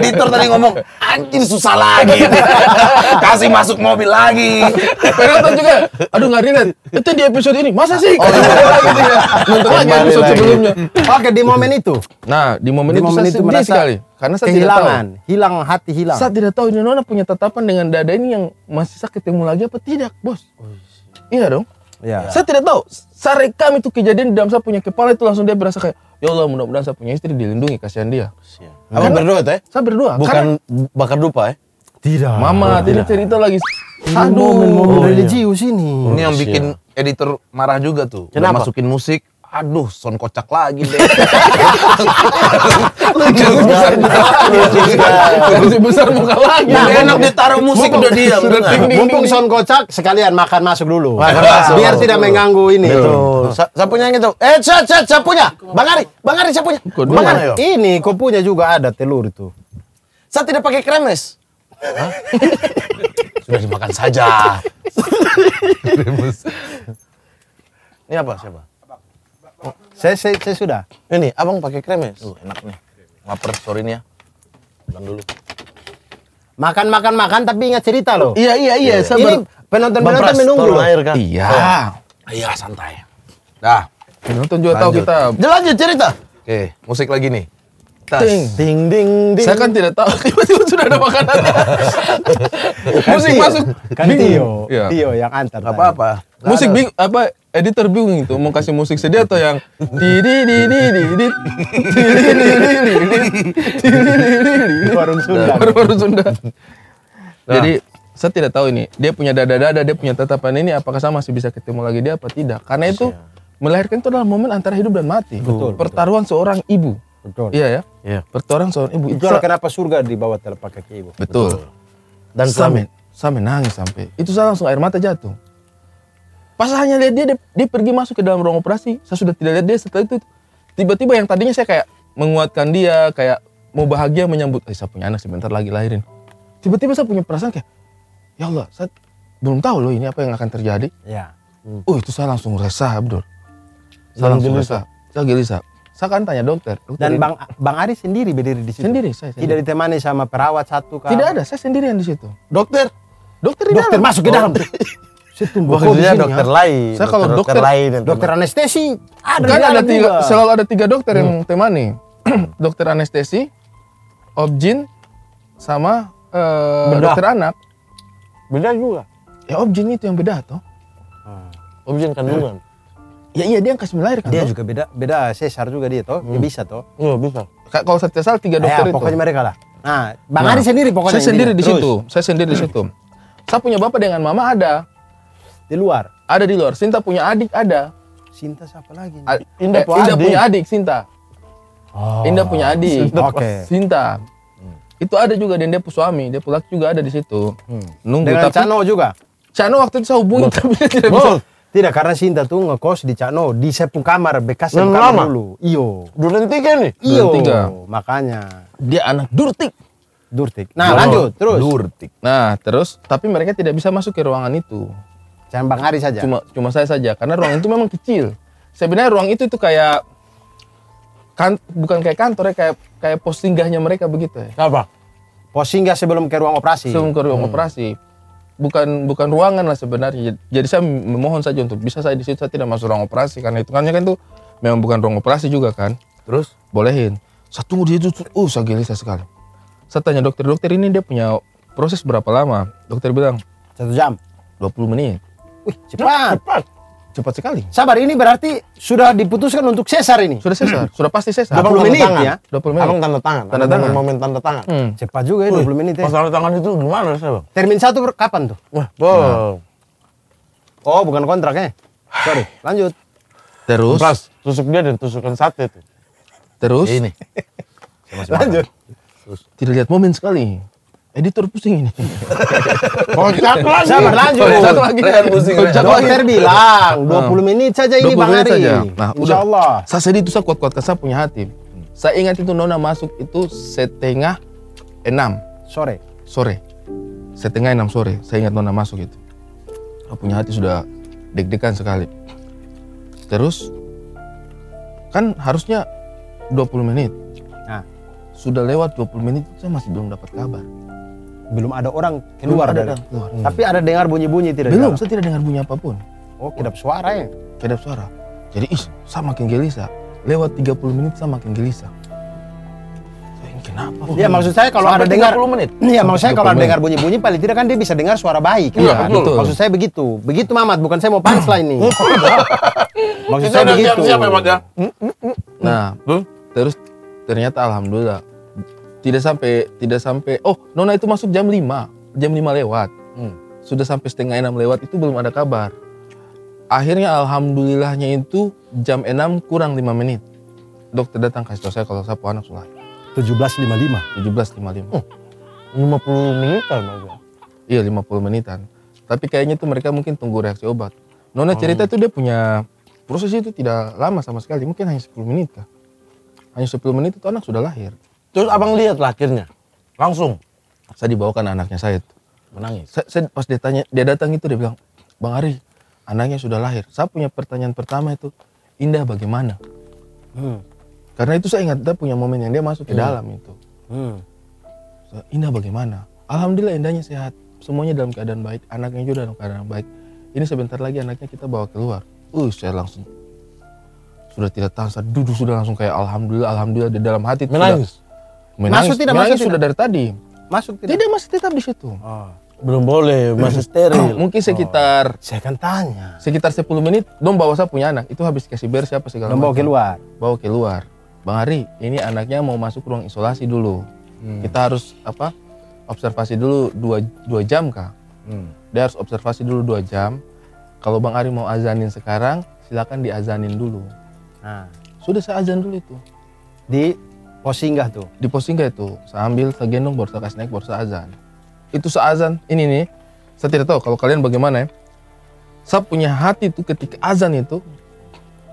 Editor tadi ngomong, anjir susah lagi. Kasih masuk mobil lagi. Penonton juga, aduh nggak relate. Itu di episode ini. Masa sih? Oh, gitu ya. Nonton lagi episode sebelumnya. Oke, di momen itu. Nah, di momen, momen itu, itu saya sedih sekali karena saya kehilangan, tidak tahu. hilang hati hilang. Saya tidak tahu ini Nona punya tatapan dengan dada ini yang masih sakit ketemu lagi apa tidak, Bos. Oh, iya, iya dong. Ya. Saya tidak tahu. Saya rekam itu kejadian di dalam saya punya kepala itu langsung dia berasa kayak ya Allah mudah-mudahan saya punya istri dilindungi kasihan dia. Ya. Abang berdua teh? Saya berdua. Bukan karena, bakar dupa ya? Eh? Tidak. Mama oh, tidak cerita lagi. Aduh, momen-momen oh, religius iya. ini. Oh, ini yang iya. bikin editor marah juga tuh. Kenapa? masukin musik aduh son kocak lagi deh. lucu besar, muka lagi. Nah, enak ditaruh musik udah diam. Mumpung son kocak sekalian makan masuk dulu. Biar tidak mengganggu ini. Sapunya gitu. Eh, cat cat sapunya. Bang Ari, Bang Ari sapunya. Bang Ari, ini kopunya juga ada telur itu. Saya tidak pakai kremes. Sudah dimakan saja. Ini apa siapa? Saya, saya, saya sudah. Ini, abang pakai ya? Uh, enak nih. Laper, sorry nih ya. Makan dulu. Makan, makan, makan, tapi ingat cerita loh. Iya, iya, iya. Sabar. Ini penonton-penonton menunggu loh. Air, kan? Iya. Oh. Iya, santai. Dah. Penonton juga tahu kita. Jelas cerita. Oke, musik lagi nih tas. Ding. ding ding ding. Saya kan tidak tahu tiba-tiba sudah ada makanan. Musik Tio. masuk. Kan bingung. Tio. Ya. Tio yang antar. Apa apa. Tadi. Musik bing apa editor bingung itu mau kasih musik sedih atau yang di di di di di di di di di di di di warung di Warung Sunda. Jadi saya tidak tahu ini dia punya dada-dada dia punya tatapan ini apakah saya masih bisa ketemu lagi dia apa tidak karena itu melahirkan itu adalah momen antara hidup dan mati betul, pertaruhan betul. seorang ibu Betul. Iya ya. Iya. Berarti orang seorang ibu. Itulah kenapa surga di bawah telapak kaki ibu. Betul. Dan sampai sampai nangis sampai itu saya langsung air mata jatuh. Pas hanya lihat dia, dia, dia pergi masuk ke dalam ruang operasi, saya sudah tidak lihat dia setelah itu. Tiba-tiba yang tadinya saya kayak menguatkan dia, kayak mau bahagia menyambut, eh saya punya anak sebentar lagi lahirin. Tiba-tiba saya punya perasaan kayak, ya Allah, saya belum tahu loh ini apa yang akan terjadi. Ya. Hmm. Oh itu saya langsung resah, Abdur. Saya langsung gelisah. resah. Saya gelisah. Saya kan tanya dokter. dokter Dan Bang Bang Ari sendiri berdiri di situ. Sendiri saya. Sendiri. Tidak ditemani sama perawat satu kali. Tidak ada, saya sendirian di situ. Dokter. Dokter di dokter dalam. masuk ke dalam. saya tunggu Maksudnya dokter lain. Saya kalau dokter, lain dokter dokter anestesi ada kan ada tiga, juga. selalu ada tiga dokter hmm. yang temani. dokter anestesi, objin sama uh, dokter anak. Beda juga. Ya objin itu yang beda toh. Hmm. Objin kandungan. Ya iya dia yang kasih melahirkan. Dia toh? juga beda beda sesar juga dia toh. Hmm. Dia bisa toh. Iya bisa. Kalau saya sesar tiga dokter Ayah, itu. Pokoknya mereka lah. Nah, Bang nah, sendiri pokoknya. Saya sendiri di situ. Saya sendiri di situ. Saya punya bapak dengan mama ada. Di luar. Ada di luar. Sinta punya adik ada. Sinta siapa lagi? A Indah, eh, Indah punya adik Sinta. Oh. Indah punya adik. Oke. Okay. Sinta. Itu ada juga dan dia suami, dia pulak juga ada di situ. Hmm. Nunggu dengan tapi Cano juga. Cano waktu itu saya hubungi tapi dia tidak bisa. Tidak karena Sinta tuh ngekos di Cakno di sepung kamar bekas sepung kamar dulu. Iyo. Duren tiga nih. Iyo. Tiga. Makanya. Dia anak durtik. Durtik. Nah lanjut terus. Durtik. Nah terus tapi mereka tidak bisa masuk ke ruangan itu. Cuma Bang Hari saja. Cuma cuma saya saja karena ruangan itu memang kecil. Sebenarnya ruang itu itu kayak kan bukan kayak kantor ya kayak kayak pos singgahnya mereka begitu ya. Apa? Pos singgah sebelum ke ruang operasi. Sebelum ke ruang hmm. operasi bukan bukan ruangan lah sebenarnya. Jadi saya memohon saja untuk bisa saya di situ saya tidak masuk ruang operasi karena itu kan itu memang bukan ruang operasi juga kan. Terus bolehin. Satu tunggu dia oh uh saya gelisah sekali. Saya tanya dokter, dokter ini dia punya proses berapa lama? Dokter bilang satu jam, 20 menit. Wih cepat. Nah, cepat. Cepat sekali. Sabar, ini berarti sudah diputuskan untuk sesar ini. Sudah sesar, hmm. sudah pasti sesar. 20 menit tangan. ya. 20 ya? menit. Abang tanda tangan. Tanda abang tangan. Momen tanda tangan. Hmm. Cepat juga ya 20 menit ya. Pas tanda tangan itu gimana sih, Bang? Termin satu kapan tuh? Wah, wow. Nah. Oh, bukan kontraknya. Eh? Sorry, lanjut. Terus. Plus, tusuk dia dan tusukan sate itu. Terus. Ini. Lanjut. Terus. Tidak lihat momen sekali. Editor pusing ini. Kocak lagi. Sabar lanjut. Satu lagi. Rehan pusing. Kocak Dokter bilang 20 nah. menit saja ini Bang Ari. Saja. Nah, Insya Allah. Saya sedih itu saya kuat-kuat saya punya hati. Saya ingat itu Nona masuk itu setengah enam. Sore. Sore. Setengah enam sore. Saya ingat Nona masuk itu. Saya punya hati sudah deg-degan sekali. Terus kan harusnya 20 menit. Nah. Sudah lewat 20 menit saya masih belum dapat kabar belum ada orang keluar ada dari orang keluar. Hmm. Tapi ada dengar bunyi-bunyi tidak? Belum, saya tidak dengar bunyi apapun. Oh, kedap suara ya? Kedap suara. Jadi, ih, sama makin gelisah. Lewat 30 menit sama makin gelisah. kenapa? ya, hmm. maksud saya kalau ada dengar menit. Iya, maksud saya kalau ada dengar bunyi-bunyi paling tidak kan dia bisa dengar suara baik. Iya, kan? betul. Maksud saya begitu. Begitu Mamat, bukan saya mau punchline nih. maksud saya begitu. Siap, Mamat ya, hmm, hmm, Nah, terus ternyata alhamdulillah tidak sampai tidak sampai oh Nona itu masuk jam 5 jam 5 lewat hmm. sudah sampai setengah enam lewat itu belum ada kabar akhirnya alhamdulillahnya itu jam 6 kurang 5 menit dokter datang kasih tahu saya kalau saya anak sulai 17.55 17.55 lima 50 hmm. menitan aja ya? iya 50 menitan tapi kayaknya tuh mereka mungkin tunggu reaksi obat Nona oh. cerita itu dia punya proses itu tidak lama sama sekali mungkin hanya sepuluh menit hanya sepuluh menit itu anak sudah lahir Terus abang lihat lahirnya Langsung. Saya dibawakan anaknya saya. Menangis. Saya, saya pas dia tanya, dia datang itu dia bilang, Bang Ari, anaknya sudah lahir. Saya punya pertanyaan pertama itu, Indah bagaimana? Hmm. Karena itu saya ingat, dia punya momen yang dia masuk ke hmm. dalam itu. Hmm. So, indah bagaimana? Alhamdulillah indahnya sehat. Semuanya dalam keadaan baik. Anaknya juga dalam keadaan baik. Ini sebentar lagi anaknya kita bawa keluar. Uh, saya langsung sudah tidak tahan. Saya duduk sudah langsung kayak Alhamdulillah, Alhamdulillah di dalam hati. Menangis? Sudah, Menangis, masuk tidak masuk masuk sudah dari tadi. Masuk tidak. Tidak masih tetap di situ. Oh. Belum boleh, masih steril. Mungkin sekitar oh. saya akan tanya. Sekitar 10 menit dong bawa saya punya anak. Itu habis kasih ber siapa segala macam. Bawa keluar. Bawa keluar. Bang Ari, ini anaknya mau masuk ruang isolasi dulu. Hmm. Kita harus apa? Observasi dulu dua, dua jam kah? Hmm. Dia harus observasi dulu dua jam. Kalau Bang Ari mau azanin sekarang, silakan diazanin dulu. Nah. Sudah saya azan dulu itu. Di Posting tuh? Di posinggah itu. Saya ambil, saya gendong, baru saya kasih naik, baru azan. Itu seazan ini nih. Saya tidak tahu kalau kalian bagaimana ya. Saya punya hati itu ketika azan itu.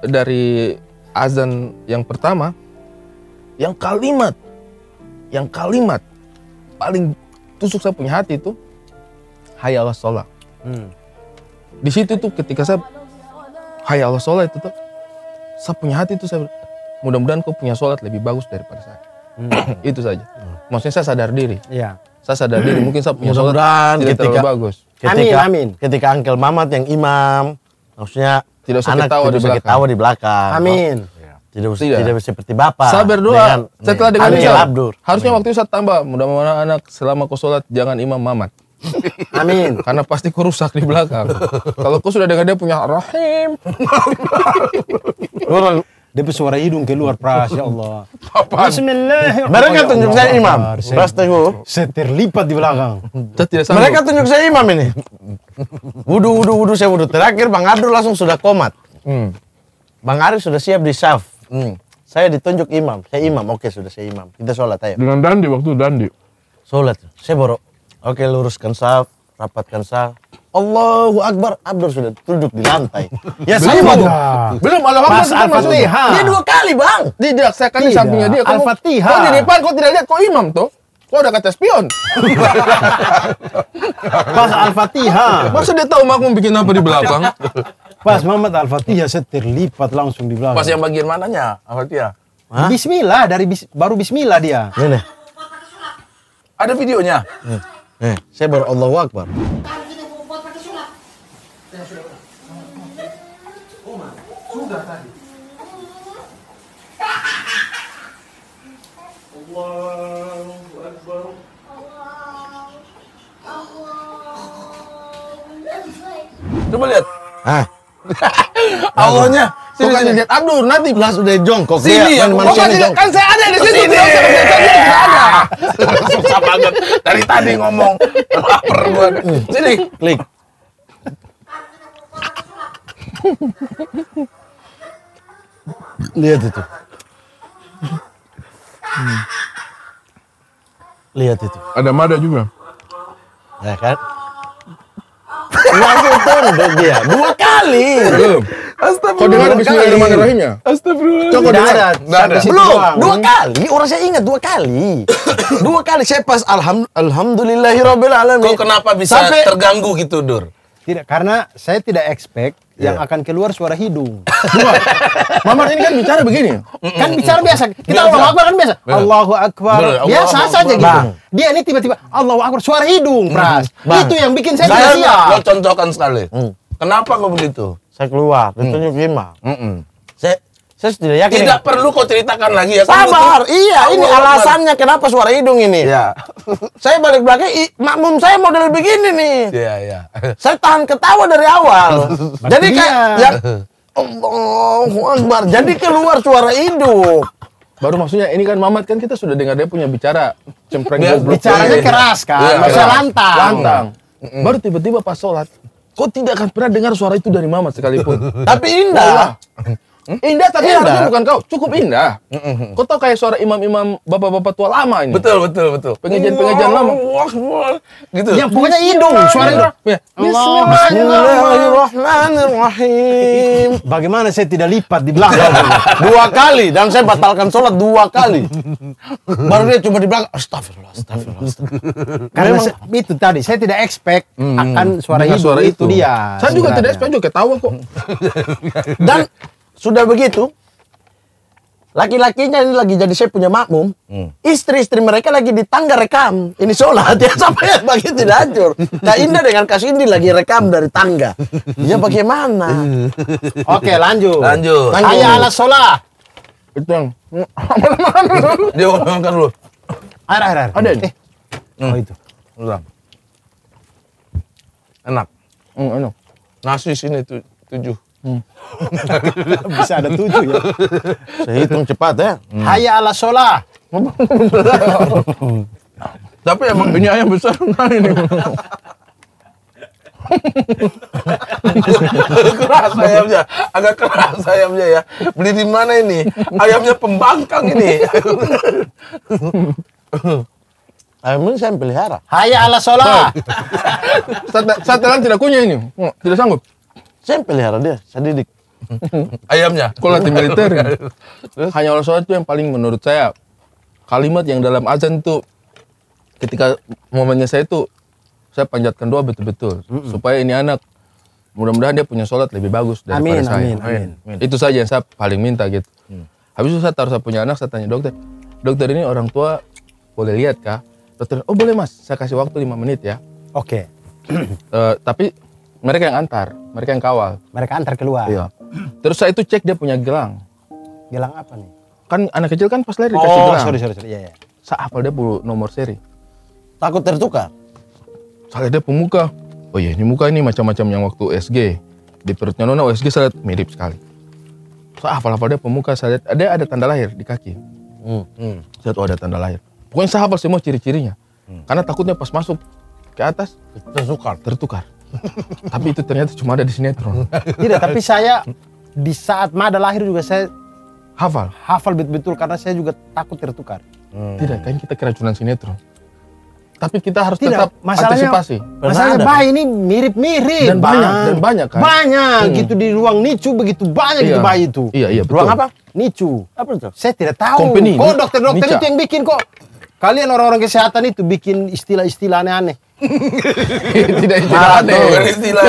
Dari azan yang pertama, yang kalimat, yang kalimat paling tusuk saya punya hati itu, Hayya Allah sholat. Hmm. Di situ tuh ketika saya Hayya Allah sholat itu tuh, saya punya hati itu saya mudah-mudahan kau punya sholat lebih bagus daripada saya. Hmm. itu saja. Hmm. Maksudnya saya sadar diri. Iya. Saya sadar diri mungkin saya punya sholat tidak ketika, bagus. Ketika, amin, amin. Ketika Angkel Mamat yang imam, maksudnya tidak usah anak tidak bisa belakang. ketawa di belakang. Amin. Tidak, usah, tidak. tidak seperti bapak. Saya berdoa dengan, setelah dengan Misal, Abdur. Harusnya amin. waktu itu saya tambah, mudah-mudahan anak selama kau sholat jangan imam Mamat. Amin. Karena pasti kau rusak di belakang. Kalau kau sudah dengar dia punya rahim. Dia suara hidung keluar pras ya Allah. Bismillahirrahmanirrahim. Mereka ya tunjuk saya imam. Pras tehub. Saya terlipat di belakang. Mereka tunjuk saya imam ini. Wudu wudu wudu saya wudu terakhir Bang Abdul langsung sudah komat. Hmm. Bang Arif sudah siap di saf. Hmm. Saya ditunjuk imam. Saya imam. Oke sudah saya imam. Kita sholat ayo. Dengan dandi waktu dandi. Sholat. Saya borok. Oke luruskan saf, rapatkan saf. Allahu Akbar, Abdur sudah duduk di lantai. Ya belum sama Belum Allahu Akbar Pas al Dia dua kali, Bang. Tidak, saya kan di sampingnya dia. Al-Fatihah. Kau di depan kau tidak lihat kau imam tuh. Kau udah kata spion. Pas Al-Fatihah. Masa dia tahu makmum bikin apa di belakang? Pas Muhammad Al-Fatihah saya terlipat langsung di belakang. Pas yang bagian mananya Al-Fatihah? Bismillah dari bis, baru Bismillah dia. Ini. Ada videonya. Eh, eh, saya baru Allahu Akbar. tadi. Allahu Coba lihat. Ah. Allahnya. Sini, sini. lihat Abdur, nanti belas udah jongkok. Sini ya, ada Kan saya ada di sini. tidak ada. Susah banget, dari tadi ngomong. Laper gue. Sini. Klik. Lihat itu. Hmm. Lihat itu. Ada mada juga. Ya kan? Langsung tunduk dia. Dua kali. Belum. Astagfirullah. Kau dengar bismillahirrahmanirrahimnya? Astagfirullah. Coba dengar. ada. Belum. Dua kali. Orang saya ingat dua kali. dua kali saya pas alham, alhamdulillahirabbil alamin. Kau kenapa bisa terganggu gitu, Dur? Tidak, karena saya tidak expect yang iya. akan keluar suara hidung. Mamat ini kan bicara begini. kan bicara biasa. Kita kan Allahu Akbar kan biasa. Allahu Akbar. Biasa saja gitu. Bang. Dia ini tiba-tiba Allahu Akbar suara hidung, Pras. Itu yang bikin saya tidak siap. Lo contohkan sekali. Hmm. Kenapa kok begitu? Saya keluar, tentunya hmm. lima. Hmm. Saya saya sudah yakin. Tidak ini. perlu kau ceritakan lagi ya. Sabar. Itu. Ya. Iya, Sabar. ini alasannya kenapa suara hidung ini. Iya. saya balik belakang makmum saya model begini nih. Iya, iya. Saya tahan ketawa dari awal. Jadi kayak ya Allahu Akbar. Jadi keluar suara hidung. Baru maksudnya ini kan Mamat kan kita sudah dengar dia punya bicara cempreng goblok. Bicaranya ya. keras kan, ya, keras. lantang. Lantang. Mm -mm. Baru tiba-tiba pas sholat, kok tidak akan pernah dengar suara itu dari Mamat sekalipun. Tapi indah. Hmm? Indah tapi indah. harusnya bukan kau, cukup hmm. indah. Mm-hmm. Kau tahu kayak suara imam-imam bapak-bapak tua lama ini. Betul betul betul. Pengajian-pengajian lama. Gitu. Yang pokoknya hidung suara suaranya. Bismillahirrahmanirrahim. Bagaimana saya tidak lipat di belakang? dua kali dan saya batalkan sholat dua kali. Baru dia cuma di belakang. Astagfirullah, astagfirullah. astagfirullah. Karena Memang, itu tadi saya tidak expect hmm. akan suara hidung suara itu. itu dia. Saya juga tidak expect juga ketawa kok. dan sudah begitu, laki-lakinya ini lagi jadi saya punya makmum, istri hmm. istri-istri mereka lagi di tangga rekam. Ini sholat ya sampai bagi tidak hancur. Nah Indah dengan kasih ini lagi rekam dari tangga. Ya bagaimana? Oke lanjut. Lanjut. Ayah ala sholat. Itu yang. Dia ngomongkan dulu. Air, air, air. Ada ini. Hmm. Oh itu. Enak. Hmm, enak. Nasi sini tuh tujuh. Hmm. Bisa ada tujuh ya. Saya hitung cepat ya. Hmm. Hayya ala sholah. Tapi emang ini ayam besar nah ini. keras ayamnya, agak keras ayamnya ya. Beli di mana ini? Ayamnya pembangkang ini. Ayam ini saya pelihara. Hayya ala sholat. Setelah tidak kunyah ini, hmm, tidak sanggup. Saya pelihara dia, saya didik. Ayamnya? Kalau di militer, ya? hanya oleh sholat itu yang paling menurut saya, kalimat yang dalam azan itu, ketika momennya saya itu, saya panjatkan doa betul-betul. Mm hmm Supaya ini anak, mudah-mudahan dia punya sholat lebih bagus daripada amin, saya. Amin, amin, amin. Itu saja yang saya paling minta gitu. Hmm. Habis itu saya taruh saya punya anak, saya tanya dokter, dokter ini orang tua boleh lihat kah? Dokter, oh boleh mas, saya kasih waktu 5 menit ya. Oke. Okay. uh, eh, tapi mereka yang antar, mereka yang kawal. Mereka antar keluar. Iya. Terus saya itu cek dia punya gelang. Gelang apa nih? Kan anak kecil kan pas lahir dikasih oh, gelang. Oh, sorry sorry sorry. Iya, iya. Saya hafal dia bu, nomor seri. Takut tertukar? Saya dia pemuka. Oh iya, ini muka ini macam-macam yang waktu SG. Di perutnya Nona USG saya lihat mirip sekali. Saya hafal-hafal dia pemuka, saya lihat ada ada tanda lahir di kaki. Hmm. hmm. Saya tuh oh, ada tanda lahir. Pokoknya saya hafal semua ciri-cirinya. Hmm. Karena takutnya pas masuk ke atas tertukar. Tertukar tapi itu ternyata cuma ada di sinetron. Tidak, tapi saya di saat Mada lahir juga saya hafal. Hafal betul-betul karena saya juga takut tertukar. Hmm. Tidak, kan kita keracunan sinetron. Tapi kita harus Tidak, tetap masalahnya, antisipasi. Masalahnya bayi kan? ini mirip-mirip. Dan bang. banyak, dan banyak kan? Banyak, hmm. gitu di ruang nicu begitu banyak iya. gitu bayi itu. Iya, iya betul. Ruang apa? Nicu. Apa itu? Saya tidak tahu. Company. Kok dokter-dokter itu yang bikin kok? Kalian orang-orang kesehatan itu bikin istilah-istilah aneh-aneh. tidak istilah aneh. istilah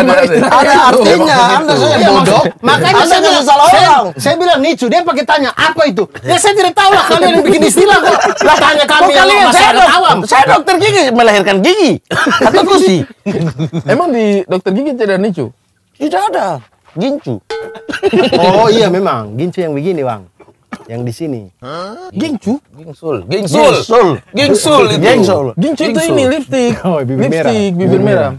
Ada artinya. Anda saya bodoh. Makanya saya bilang salah orang. Saya bilang nicu. Dia pakai tanya apa itu. Ya saya tidak tahu lah kalian yang bikin istilah kok. Lah tanya kami yang ada awam. Saya dokter gigi melahirkan gigi atau kursi. Emang di dokter gigi tidak nicu? Tidak ada. Gincu. Oh iya memang. Gincu yang begini bang. Yang di sini. Hah? Gingcu? Gingsul. Gingsul. Gingsul. Gingsul itu. Gingsul. Gingcu itu ini lipstick. Oh, bibir merah. Lipstick, bibir merah.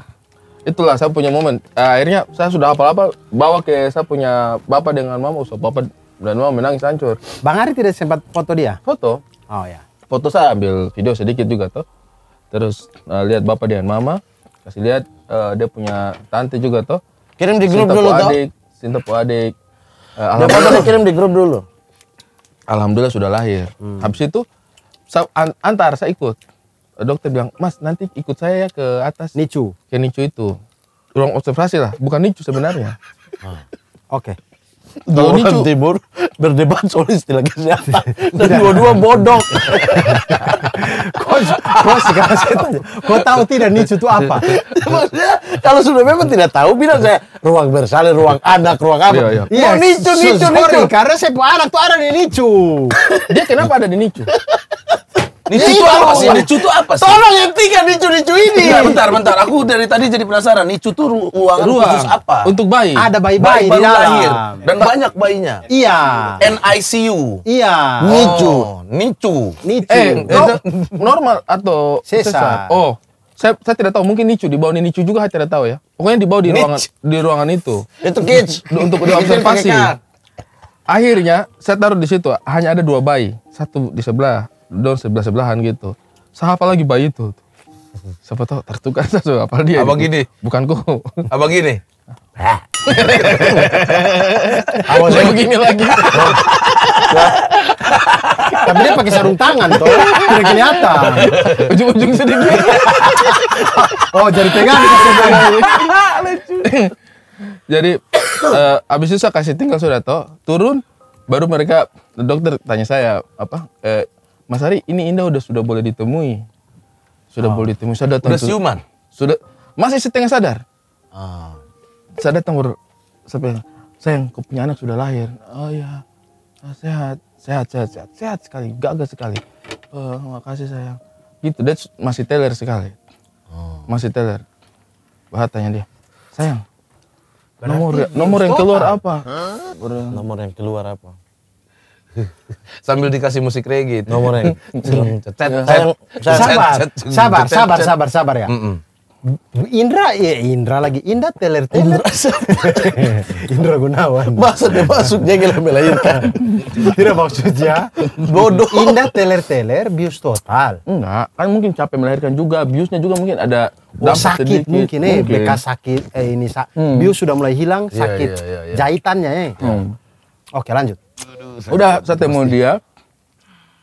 Itulah saya punya momen. Eh, akhirnya saya sudah apa-apa bawa ke saya punya bapak dengan mama. Usah bapak dan mama menangis hancur. Bang Ari tidak sempat foto dia? Foto. Oh ya. Foto saya ambil video sedikit juga tuh. Terus uh, lihat bapak dengan mama. Kasih lihat uh, dia punya tante juga tuh. Kirim di grup dulu toh Sinta adik. Uh, kirim di grup dulu. Alhamdulillah sudah lahir. Hmm. Habis itu antar saya ikut. Dokter bilang, "Mas, nanti ikut saya ya ke atas Nicu." Ke Nicu itu. Ruang observasi lah, bukan Nicu sebenarnya. Ah. Oke. okay. Doni Timur berdebat soal istilah kesehatan dan iya. dua-dua bodoh. Kau sekarang saya tanya, kau tahu tidak nih itu apa? Maksudnya kalau sudah memang tidak tahu, bilang saya ruang bersalin, ruang anak, ruang apa? Iya, iya. Mau iya, NICU, NICU, NICU. Karena saya anak tuh ada di NICU. Dia kenapa ada di NICU? Nicu itu iya. apa sih? Nicu itu apa sih? Tolong hentikan nicu-nicu ini. Nah, bentar, bentar. Aku dari tadi jadi penasaran. Nicu itu ruangan Ruang. khusus apa? Untuk bayi. Ada bayi-bayi bayi di dalam. Lahir. Dan ba banyak bayinya. Iya. NICU. Iya. Nicu. Oh, nicu. Nicu. Eh, no, eh, eh, normal atau sesar? Oh. Saya, saya tidak tahu mungkin nicu di bawah ini nicu juga saya tidak tahu ya pokoknya di bawah di ruangan di ruangan itu itu kids untuk diobservasi akhirnya saya taruh di situ hanya ada dua bayi satu di sebelah down sebelah-sebelahan gitu. Saya lagi bayi itu. Siapa tahu tertukar saya apa dia. Abang gitu. gini. Bukanku. Abang gini. Abang saya begini lagi. Nah. Tapi dia pakai sarung tangan toh. Tidak kelihatan. Ujung-ujung sedikit. oh, jari tengah Lucu. Jadi eh, abis itu saya kasih tinggal sudah toh turun baru mereka dokter tanya saya apa eh, Mas Ari, ini Indah udah sudah boleh ditemui. Sudah oh. boleh ditemui. Sudah datang. Sudah siuman. Sudah masih setengah sadar. Oh. Saya datang ber sampai sayang, kau punya anak sudah lahir. Oh iya. Sehat, sehat, sehat, sehat, sehat sekali, gagah sekali. Oh, makasih sayang. Gitu, dia masih teler sekali. Oh. Masih teler. Bahat tanya dia, sayang, nomor nomor yang keluar apa? Huh? Nomor yang keluar apa? sambil dikasih musik reggae nomornya hmm. sabar sabar sabar sabar sabar ya Indra ya Indra lagi Indra teler teler Indra, Indra Gunawan maksudnya maksudnya gila melahirkan Indra maksudnya bodoh Indra teler teler bius total enggak kan mungkin capek melahirkan juga biusnya juga mungkin ada oh, sakit mungkin eh mungkin. bekas sakit eh ini sa hmm. bius sudah mulai hilang iya, sakit yeah, iya, iya. jahitannya eh hmm. oke lanjut udah saya temuin dia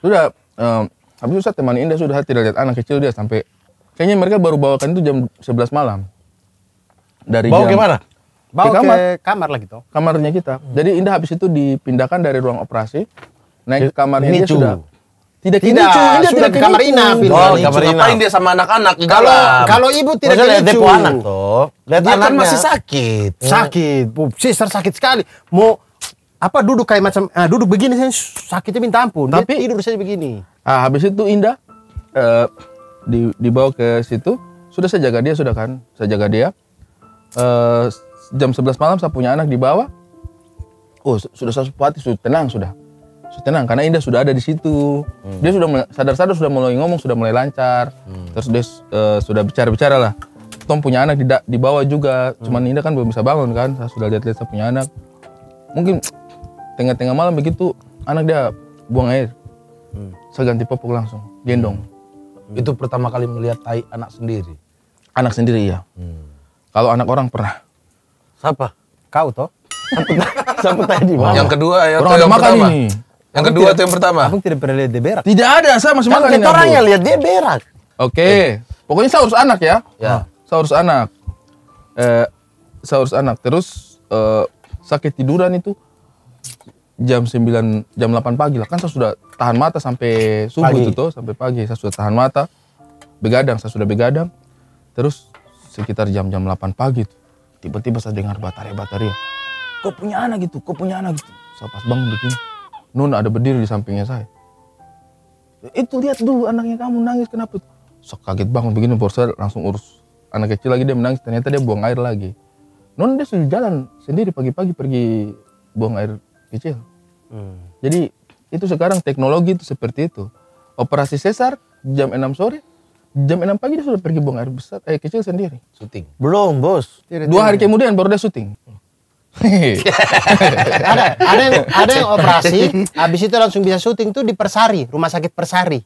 sudah um, habis itu saya temani Indah sudah tidak lihat anak kecil dia sampai kayaknya mereka baru bawakan itu jam 11 malam dari bawa jam, gimana bawa ke kamar. kamar lagi tuh kamarnya kita hmm. jadi Indah habis itu dipindahkan dari ruang operasi naik ke kamar ini sudah tidak tidak nicu, sudah tidak ke kamar Ina oh, kamar Ina ngapain dia sama anak-anak kalau kalau ibu tidak ada lihat depo anak tuh lihat kan anaknya. kan masih sakit hmm. sakit Bu, sister sakit sekali mau apa duduk kayak macam ah, duduk begini sih sakitnya minta ampun tapi Dia tidur saya begini ah, habis itu Indah uh, di, dibawa ke situ sudah saya jaga dia sudah kan saya jaga dia uh, jam 11 malam saya punya anak di bawah oh sudah saya sepati sudah tenang sudah sudah tenang karena Indah sudah ada di situ hmm. dia sudah sadar-sadar sudah mulai ngomong sudah mulai lancar hmm. terus dia uh, sudah bicara-bicara lah Tom punya anak di, di bawah juga hmm. cuman Indah kan belum bisa bangun kan saya sudah lihat-lihat saya punya anak mungkin tengah-tengah malam begitu anak dia buang air hmm. saya ganti popok langsung gendong hmm. itu pertama kali melihat tai anak sendiri anak sendiri ya hmm. kalau anak orang pernah siapa kau toh sampai tadi wow. yang kedua ya orang yang makan ini yang kedua atau yang pertama aku tidak pernah lihat dia berak tidak ada saya masih kan makan kita orang yang lihat dia berak oke okay. pokoknya saya harus anak ya ya nah, saya harus anak eh, saya harus anak terus eh, sakit tiduran itu jam 9 jam 8 pagi lah kan saya sudah tahan mata sampai subuh pagi. itu tuh sampai pagi saya sudah tahan mata begadang saya sudah begadang terus sekitar jam-jam 8 pagi tuh tiba-tiba saya dengar baterai bataria kau punya anak gitu kau punya anak gitu saya pas bangun begini Nun ada berdiri di sampingnya saya itu lihat dulu anaknya kamu nangis kenapa tuh so kaget bangun begini baru saya langsung urus anak kecil lagi dia menangis ternyata dia buang air lagi Nun dia sudah jalan sendiri pagi-pagi pergi buang air kecil. Gitu. Hmm. Jadi itu sekarang teknologi itu seperti itu. Operasi sesar jam 6 sore, jam 6 pagi dia sudah pergi buang air besar eh kecil sendiri. Syuting. Belum, Bos. Dua hari kemudian baru dia syuting. ada ada yang ada yang operasi habis itu langsung bisa syuting tuh di Persari rumah sakit Persari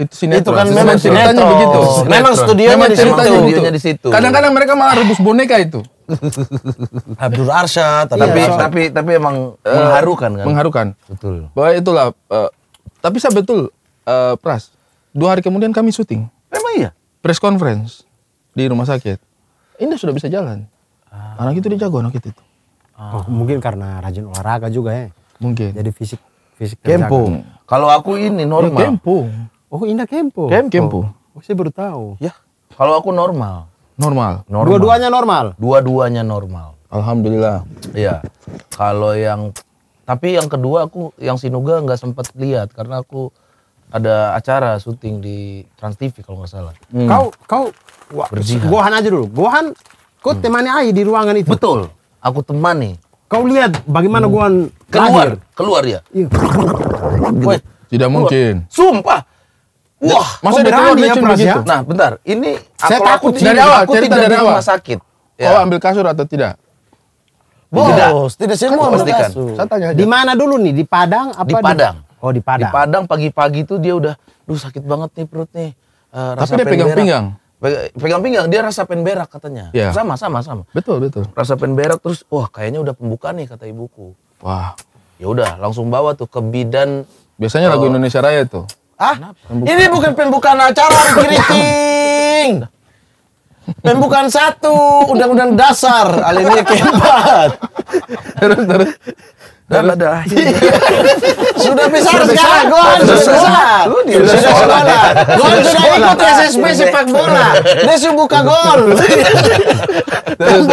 itu sinetron. Itu kan memang ceritanya begitu. Memang studionya di situ. di situ. Kadang-kadang mereka malah rebus boneka itu. Abdur Arsyad, iya, tapi Arsha. tapi tapi emang eh, mengharukan kan. Mengharukan. Betul. Bahwa itulah uh, tapi saya betul uh, Pras. Dua hari kemudian kami syuting. Memang iya. Press conference di rumah sakit. Ini sudah bisa jalan. Ah. Anak itu dia jago anak itu. Ah. Oh, mungkin karena rajin olahraga juga ya. Mungkin. Jadi fisik fisik kempung. Kalau aku ini normal. Ya, kempung. Oh Indah Kempo. Kempo. Kempo. Oh, saya baru tahu. Ya. Kalau aku normal. Normal. normal. Dua-duanya normal. Dua-duanya normal. Alhamdulillah. Iya. Kalau yang tapi yang kedua aku yang Sinuga nggak sempat lihat karena aku ada acara syuting di Trans TV kalau nggak salah. Hmm. Kau kau wah, Gohan aja dulu. Gohan kau hmm. temani Ai di ruangan itu. Betul. Aku temani. Kau lihat bagaimana hmm. Gohan keluar lahir. keluar ya. Iya. Tidak mungkin. Sumpah Wah, masa dia ya cuma ya? gitu? Nah, bentar. Ini saya aku takut dari awal, aku tidak dari awal. rumah sakit. Oh, ya. Oh, ambil kasur atau tidak? Bos, tidak, tidak semua kan memastikan. Saya tanya aja. Di mana dulu nih? Di Padang apa di Padang? Di... Oh, di Padang. Di Padang pagi-pagi itu dia udah, lu sakit banget nih perut nih. Uh, rasa Tapi dia pegang pinggang. Pegang pinggang, dia rasa pen berak katanya. Ya. Sama, sama, sama. Betul, betul. Rasa pen berak terus, wah kayaknya udah pembukaan nih kata ibuku. Wah. Ya udah, langsung bawa tuh ke bidan. Biasanya lagu eh, Indonesia Raya tuh. Hah? Ini bukan pembukaan acara kiriting. Pembukaan satu Undang-Undang Dasar alinea keempat. terus terus. Dan ada akhirnya sudah besar sekarang Gon sudah besar sudah sekolah Gon sudah ikut SSB sepak bola dia sudah buka gol terus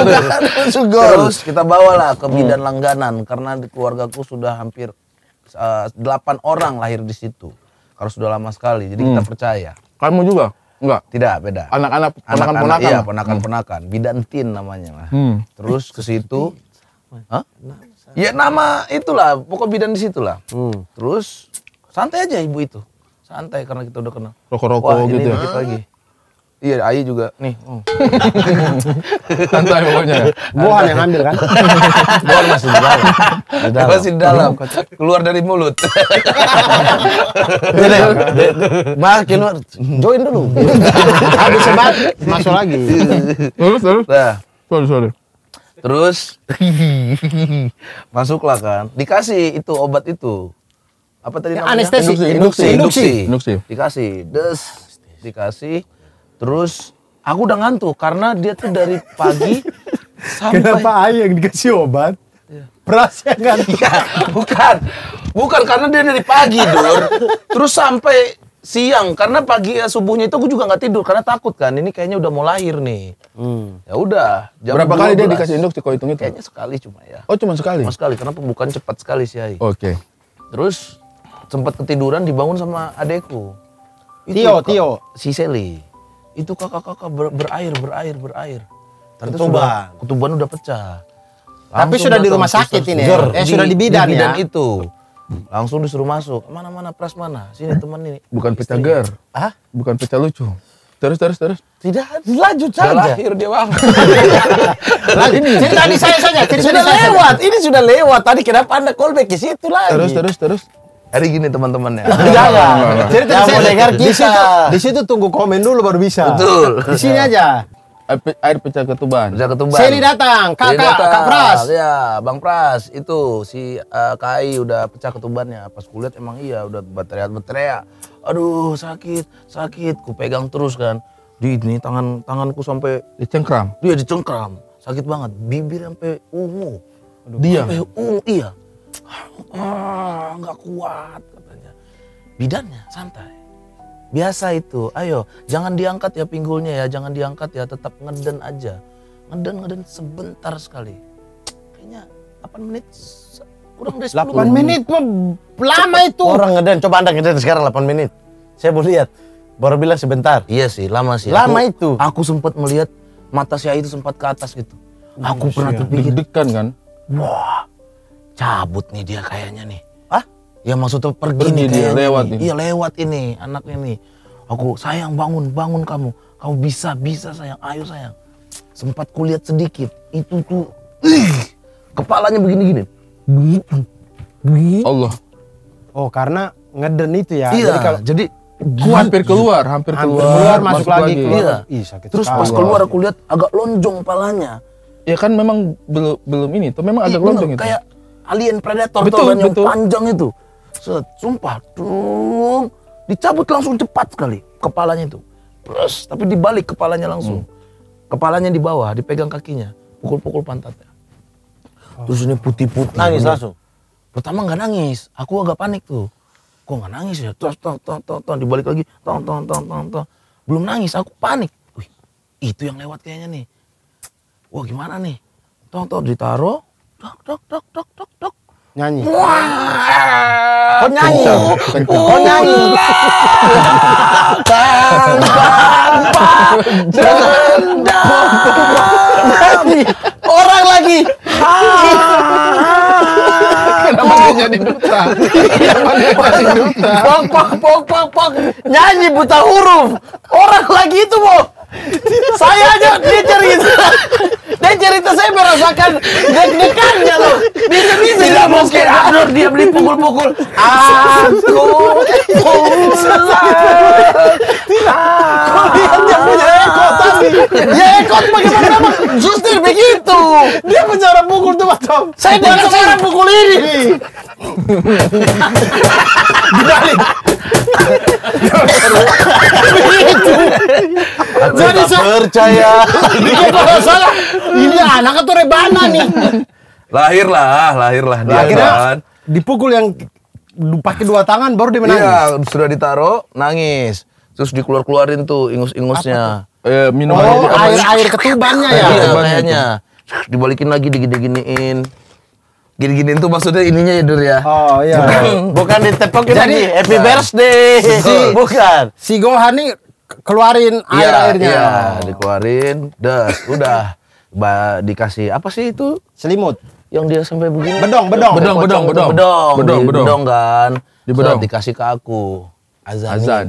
terus kita bawalah ke hmm. bidan langganan karena keluargaku sudah hampir eh, delapan orang lahir di situ karena sudah lama sekali, jadi hmm. kita percaya. Kamu juga? Enggak. Tidak, beda. Anak-anak ponakan-ponakan. Iya, ponakan-ponakan. Hmm. Bidantin namanya lah. Hmm. Terus ke situ Hah? Ya nama itulah, pokok bidan di situlah. Hmm. Terus santai aja ibu itu. Santai karena kita udah kenal. Rokok-rokok gitu. ya. Kita lagi. Iya, Ayi juga nih. Hmm. Santai pokoknya. Gua yang ambil kan. Gua masih di dalam. Di dalam. Masih di dalam. Keluar dari mulut. Jadi, iya, iya. Mas join dulu. Habis sebat masuk lagi. Terus terus. Nah. Sorry, sorry. Terus masuklah kan. Dikasih itu obat itu. Apa tadi ya, namanya? Anestesi. Induksi. Induksi. Induksi. Dikasih. Des. Dikasih Terus aku udah ngantuk karena dia tuh dari pagi sampai Kenapa ayah yang dikasih obat? Iya. yang ngantuk. Iya, bukan. Bukan karena dia dari pagi, Dur. Terus sampai siang karena pagi ya, subuhnya itu aku juga nggak tidur karena takut kan ini kayaknya udah mau lahir nih hmm. ya udah berapa kali dia dikasih induk kau hitung itu kayaknya sekali cuma ya oh cuma sekali cuma sekali karena pembukaan cepat sekali sih oke okay. terus sempat ketiduran dibangun sama adeku, itu Tio, Tio. Si Seli itu kakak-kakak ber, berair berair berair tertuban ketuban udah pecah langsung tapi sudah di rumah sakit ini ya eh, di, sudah di bidan, di bidan ya? itu langsung disuruh masuk mana mana pras mana sini teman ini bukan pecah ger ah bukan pecah lucu Terus, terus, terus. Tidak, lanjut saja. Sudah lahir dia bang. ini. Cerita di saya saja. Cerita sudah lewat. Saya. Ini sudah lewat. Tadi kenapa anda callback ke situ lagi? Terus, terus, terus hari gini teman-teman ya. Jangan. Jadi yang saya dengar Di situ, di situ tunggu komen dulu baru bisa. Betul. Di sini aja. Air pecah ketuban. Pecah ketuban. sini datang, kakak, datang. kak Pras. Ya, Bang Pras itu si uh, eh, KI udah pecah ketubannya. Pas kulihat emang iya udah berteriak-berteriak. Aduh sakit, sakit. Ku pegang terus kan. Di ini tangan tanganku sampai dicengkram. Dia dicengkram. Sakit banget. Bibir sampai ungu. Dia sampai ungu iya ah nggak kuat katanya bidannya santai biasa itu ayo jangan diangkat ya pinggulnya ya jangan diangkat ya tetap ngeden aja ngeden ngeden sebentar sekali kayaknya 8 menit kurang dari 10 8 menit lama itu orang ngeden coba anda ngeden sekarang 8 menit saya boleh lihat baru bilang sebentar iya sih lama sih lama aku, itu aku sempat melihat mata saya itu sempat ke atas gitu aku pernah iya. terpikir kan wah cabut nih dia kayaknya nih. Hah? Ya maksud tuh pergi nih dia lewat nih. Iya lewat ini anaknya nih. Aku sayang bangun bangun kamu. Kamu bisa bisa sayang. Ayo sayang. Sempat kulihat sedikit. Itu tuh ih, kepalanya begini gini. Allah. Oh karena ngeden itu ya. Iya. Jadi kalau jadi gua hampir keluar, hampir keluar, hampir keluar masuk, masuk lagi. Keluar. Iya. Ih, sakit Terus pas keluar aku lihat agak lonjong palanya. Ya kan memang belum belum ini, tuh memang agak iya, lonjong itu. Kayak alien predator betul, kan, yang panjang itu. Set, sumpah, dung, dicabut langsung cepat sekali kepalanya itu. Terus, tapi dibalik kepalanya langsung. Hmm. Kepalanya di bawah, dipegang kakinya, pukul-pukul pantatnya. Oh. Terus ini putih-putih. Nangis ini. langsung? Pertama nggak nangis, aku agak panik tuh. Kok nggak nangis ya? Terus, tong, tong, tong, tong, dibalik lagi, tong, tong, tong, tong, tong. Belum nangis, aku panik. Wih, itu yang lewat kayaknya nih. Wah gimana nih? Tong, tong, ditaruh, dok dok dok dok dok dok nyanyi wah kau nyanyi kau oh, nyanyi bang bang bang nyanyi orang lagi kenapa ah. dia jadi buta kenapa dia jadi buta pok pok pok nyanyi buta huruf orang lagi itu mau saya aja dia cerita cerita saya merasakan deg-degannya loh. Bisa-bisa tidak mungkin Anur dia beli pukul-pukul. Aku pulang. Tidak. Kalian punya ekot ya ekot bagaimana mas justru begitu. Dia penjara pukul tuh macam. Saya dengar cara pukul ini. Dibalik. Jadi saya percaya. Ini kalau salah iya, ini iya, anak atau rebana nih? lahirlah, lahirlah dia. Akhirnya kan. dipukul yang pakai dua tangan baru dia menangis. Iya, sudah ditaruh, nangis. Terus dikeluar-keluarin tuh ingus-ingusnya. Eh, minum oh, air, air ketubannya ya. Iya, kayaknya. Dibalikin lagi digini-giniin. Gini-giniin tuh maksudnya ininya ya Dur ya. Oh iya. Bukan, ditepokin Jadi, lagi happy birthday. Si, bukan. Si Gohan nih keluarin iya, air-airnya. Iya, iya, dikeluarin. Das, udah ba dikasih apa sih itu selimut yang dia sampai begini bedong bedong bedong bedong bedong bedong bedong bedong, bedong kan di bedong. dikasih ke aku azan azan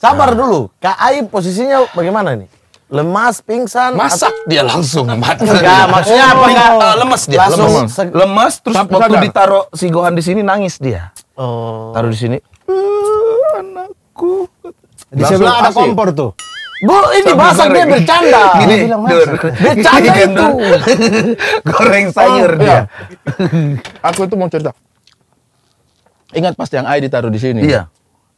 sabar nah. dulu kak Aib posisinya bagaimana nih lemas pingsan masak dia langsung mati enggak maksudnya apa enggak uh, eh, lemas dia langsung lemas, lemas terus Sampu waktu sadar. ditaruh si Gohan di sini nangis dia oh taruh di sini uh, anakku di sebelah ada kompor tuh Bu, ini bahasa dia bercanda. Gini, dur, bercanda kan itu. Goreng sayur dia. Iya. Aku itu mau cerita. Ingat pas yang air ditaruh di sini. Iya.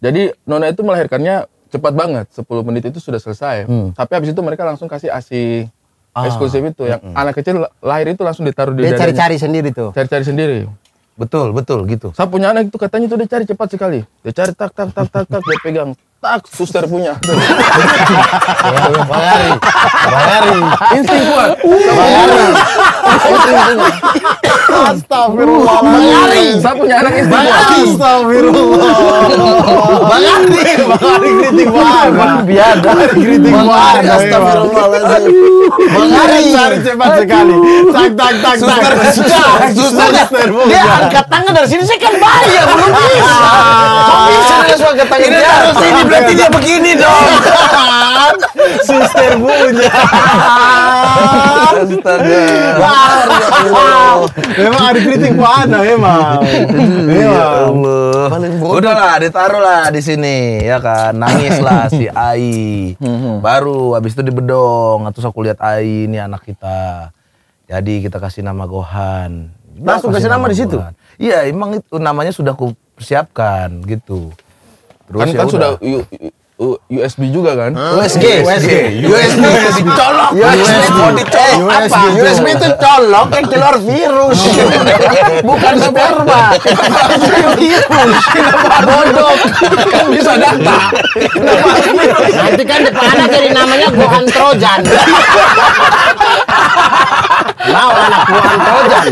Jadi Nona itu melahirkannya cepat banget, 10 menit itu sudah selesai. Hmm. Tapi habis itu mereka langsung kasih ASI ah. eksklusif itu yang hmm. anak kecil lahir itu langsung ditaruh di Dia cari-cari sendiri tuh. Cari-cari sendiri. Betul, betul gitu. Saya punya anak itu katanya itu dia cari cepat sekali. Dia cari tak tak tak tak tak dia pegang tak suster punya bayari bayari insting kuat bayari insting kuat Astagfirullah. Saya punya anak insting kuat. Ari. Astagfirullah. bayari, Ari. kritik warga. biasa, Kritik warga. Astagfirullah. Bang Cari cepat sekali. Tak, tak, tak, tak. Suster. Suster. Dia angkat tangan dari sini. Saya kan bayar Belum bisa. Kok bisa suara angkat tangan? Ini harus ini. Berarti iya. dia begini dong. Kan? Suster punya. Astaga. Ya Memang ada kritik mana emang. Ya Allah. Udah lah, ditaruh lah di sini ya kan. Nangis lah si Ai. Hmm. Baru habis itu dibedong. atau aku lihat Ai ini anak kita. Jadi kita kasih nama Gohan. Langsung kasih nama, nama di situ. Iya, emang itu namanya sudah aku persiapkan gitu. Terus kan, kan ya kan sudah USB juga kan? Huh? USG, USG, USB, USB dicolok, USB mau dicolok apa? USB itu colok yang keluar virus, bukan sperma, virus, bodoh, kan bisa data. Nanti kan depannya jadi namanya Gohan Trojan. Mau anak Gohan Trojan.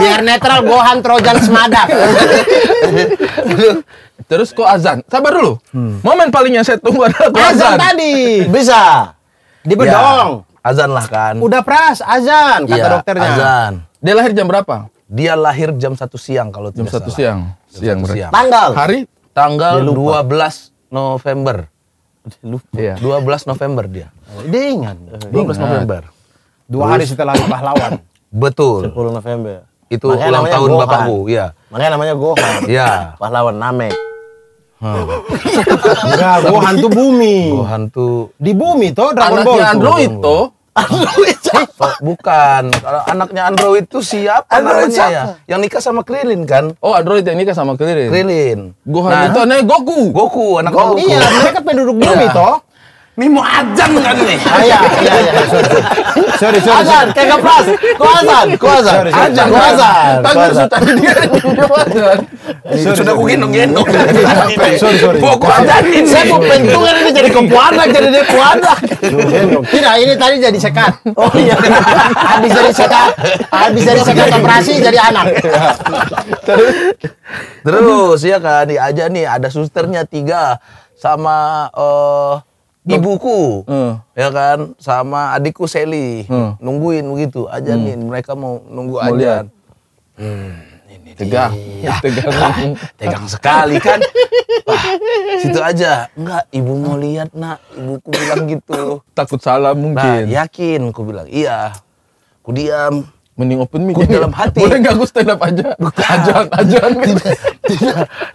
Biar netral Gohan Trojan semadak. Terus kok azan? Sabar dulu. Hmm. Momen paling yang saya tunggu adalah azan. Azan tadi. Bisa. bedong. Ya, azan lah kan. Udah pras, azan kata ya, dokternya. Azan. Dia lahir jam berapa? Dia lahir jam satu siang kalau jam tidak 1 salah. Siang. Jam siang. Siang siang. Tanggal. Hari? Tanggal 12 November. Lupa. Dua belas November dia. Dia ingat. belas November. Dua hari setelah pahlawan. Betul. Sepuluh November. Itu Makanya ulang tahun Gohan. bapakku, ya. Makanya namanya Gohan. Iya. pahlawan Namek. Enggak, gua hantu bumi. Gua hantu di bumi toh Dragon anaknya Ball. Android toh. Android eh, oh, Bukan. Kalau anaknya Android itu siapa Android namanya ya? siapa? ya? Yang nikah sama krillin kan? Oh, Android yang nikah sama Krilin. Krilin. hantu nah, itu anaknya Goku. Goku, anak Goku. Goku. Iya, mereka penduduk bumi iya. toh. Ini mau azan kan nih? Ah, iya, iya, iya, iya. Sorry, sorry. sorry kayak kagak pas. Kok azan? Kok azan? Azan, kok azan? sudah dia azan. Sudah aku gendong-gendong. Sorry, sorry. Pokok azan ini. Saya mau pentungan ini jadi kepuanak, jadi dia puanak. Tidak, ini tadi jadi sekat. Oh iya. Habis dari sekat. Habis dari sekat operasi jadi anak. Terus? Terus, ya kan. Nih aja nih, ada susternya tiga. Sama... eh ibuku hmm. ya kan sama adikku Seli hmm. nungguin begitu aja hmm. mereka mau nunggu ajaan hmm, ini tegang ya. tegang ah, tegang sekali kan Wah, situ aja enggak ibu mau lihat nak ibuku bilang gitu takut salah mungkin nah, yakin ku bilang iya ku diam mending open mic dalam hati boleh nggak aku stand up aja Bukan. ajak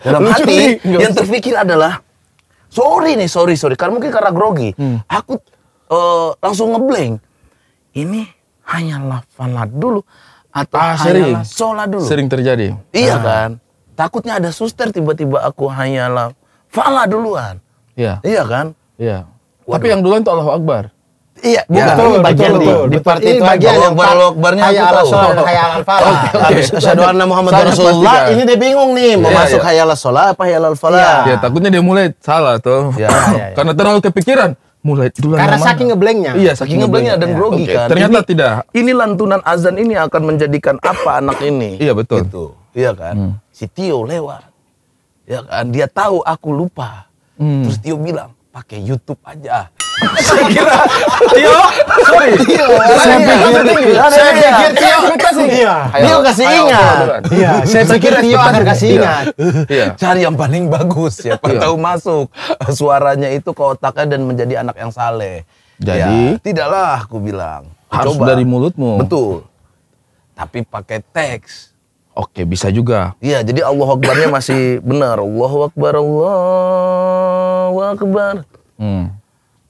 dalam Lucu hati nih, yang terpikir adalah sorry nih sorry sorry karena mungkin karena grogi hmm. aku uh, langsung ngeblank ini hanyalah falat dulu atau ah, sering. sholat dulu sering terjadi iya ah. kan takutnya ada suster tiba-tiba aku hanyalah falah duluan iya iya kan iya Waduh. tapi yang duluan itu Allah Akbar Iya, iya, bukan ya, betul, ini bagian betul, di, betul, di part ini itu bagian yang Allahu Akbarnya hayya ala sholat dan falah. Habis asyhadu anna Muhammad Rasulullah ini dia bingung nih mau ya, masuk ya. al ala sholat apa hayya al falah. Ya, takutnya dia mulai salah tuh. Ya, ya, ya. Karena terlalu kepikiran mulai duluan karena mana? saking ngeblengnya iya saking ngeblengnya dan ya. grogi okay. kan ternyata ini, tidak ini lantunan azan ini akan menjadikan apa anak ini iya betul itu iya kan hmm. si Tio lewat ya kan dia tahu aku lupa hmm. terus Tio bilang pakai YouTube aja saya kira Tio sorry Tio saya iya, pikir iya, iya. saya pikir Tio kasih Tio kasih ingat iya saya pikir Tio akan kasih ingat cari yang paling bagus ya, tahu masuk suaranya itu ke otaknya dan menjadi anak yang saleh jadi ya, tidaklah aku bilang harus Coba. dari mulutmu betul tapi pakai teks Oke, bisa juga. Iya, jadi Allah Akbarnya masih benar. Allahu Akbar, Allahu Akbar. Hmm.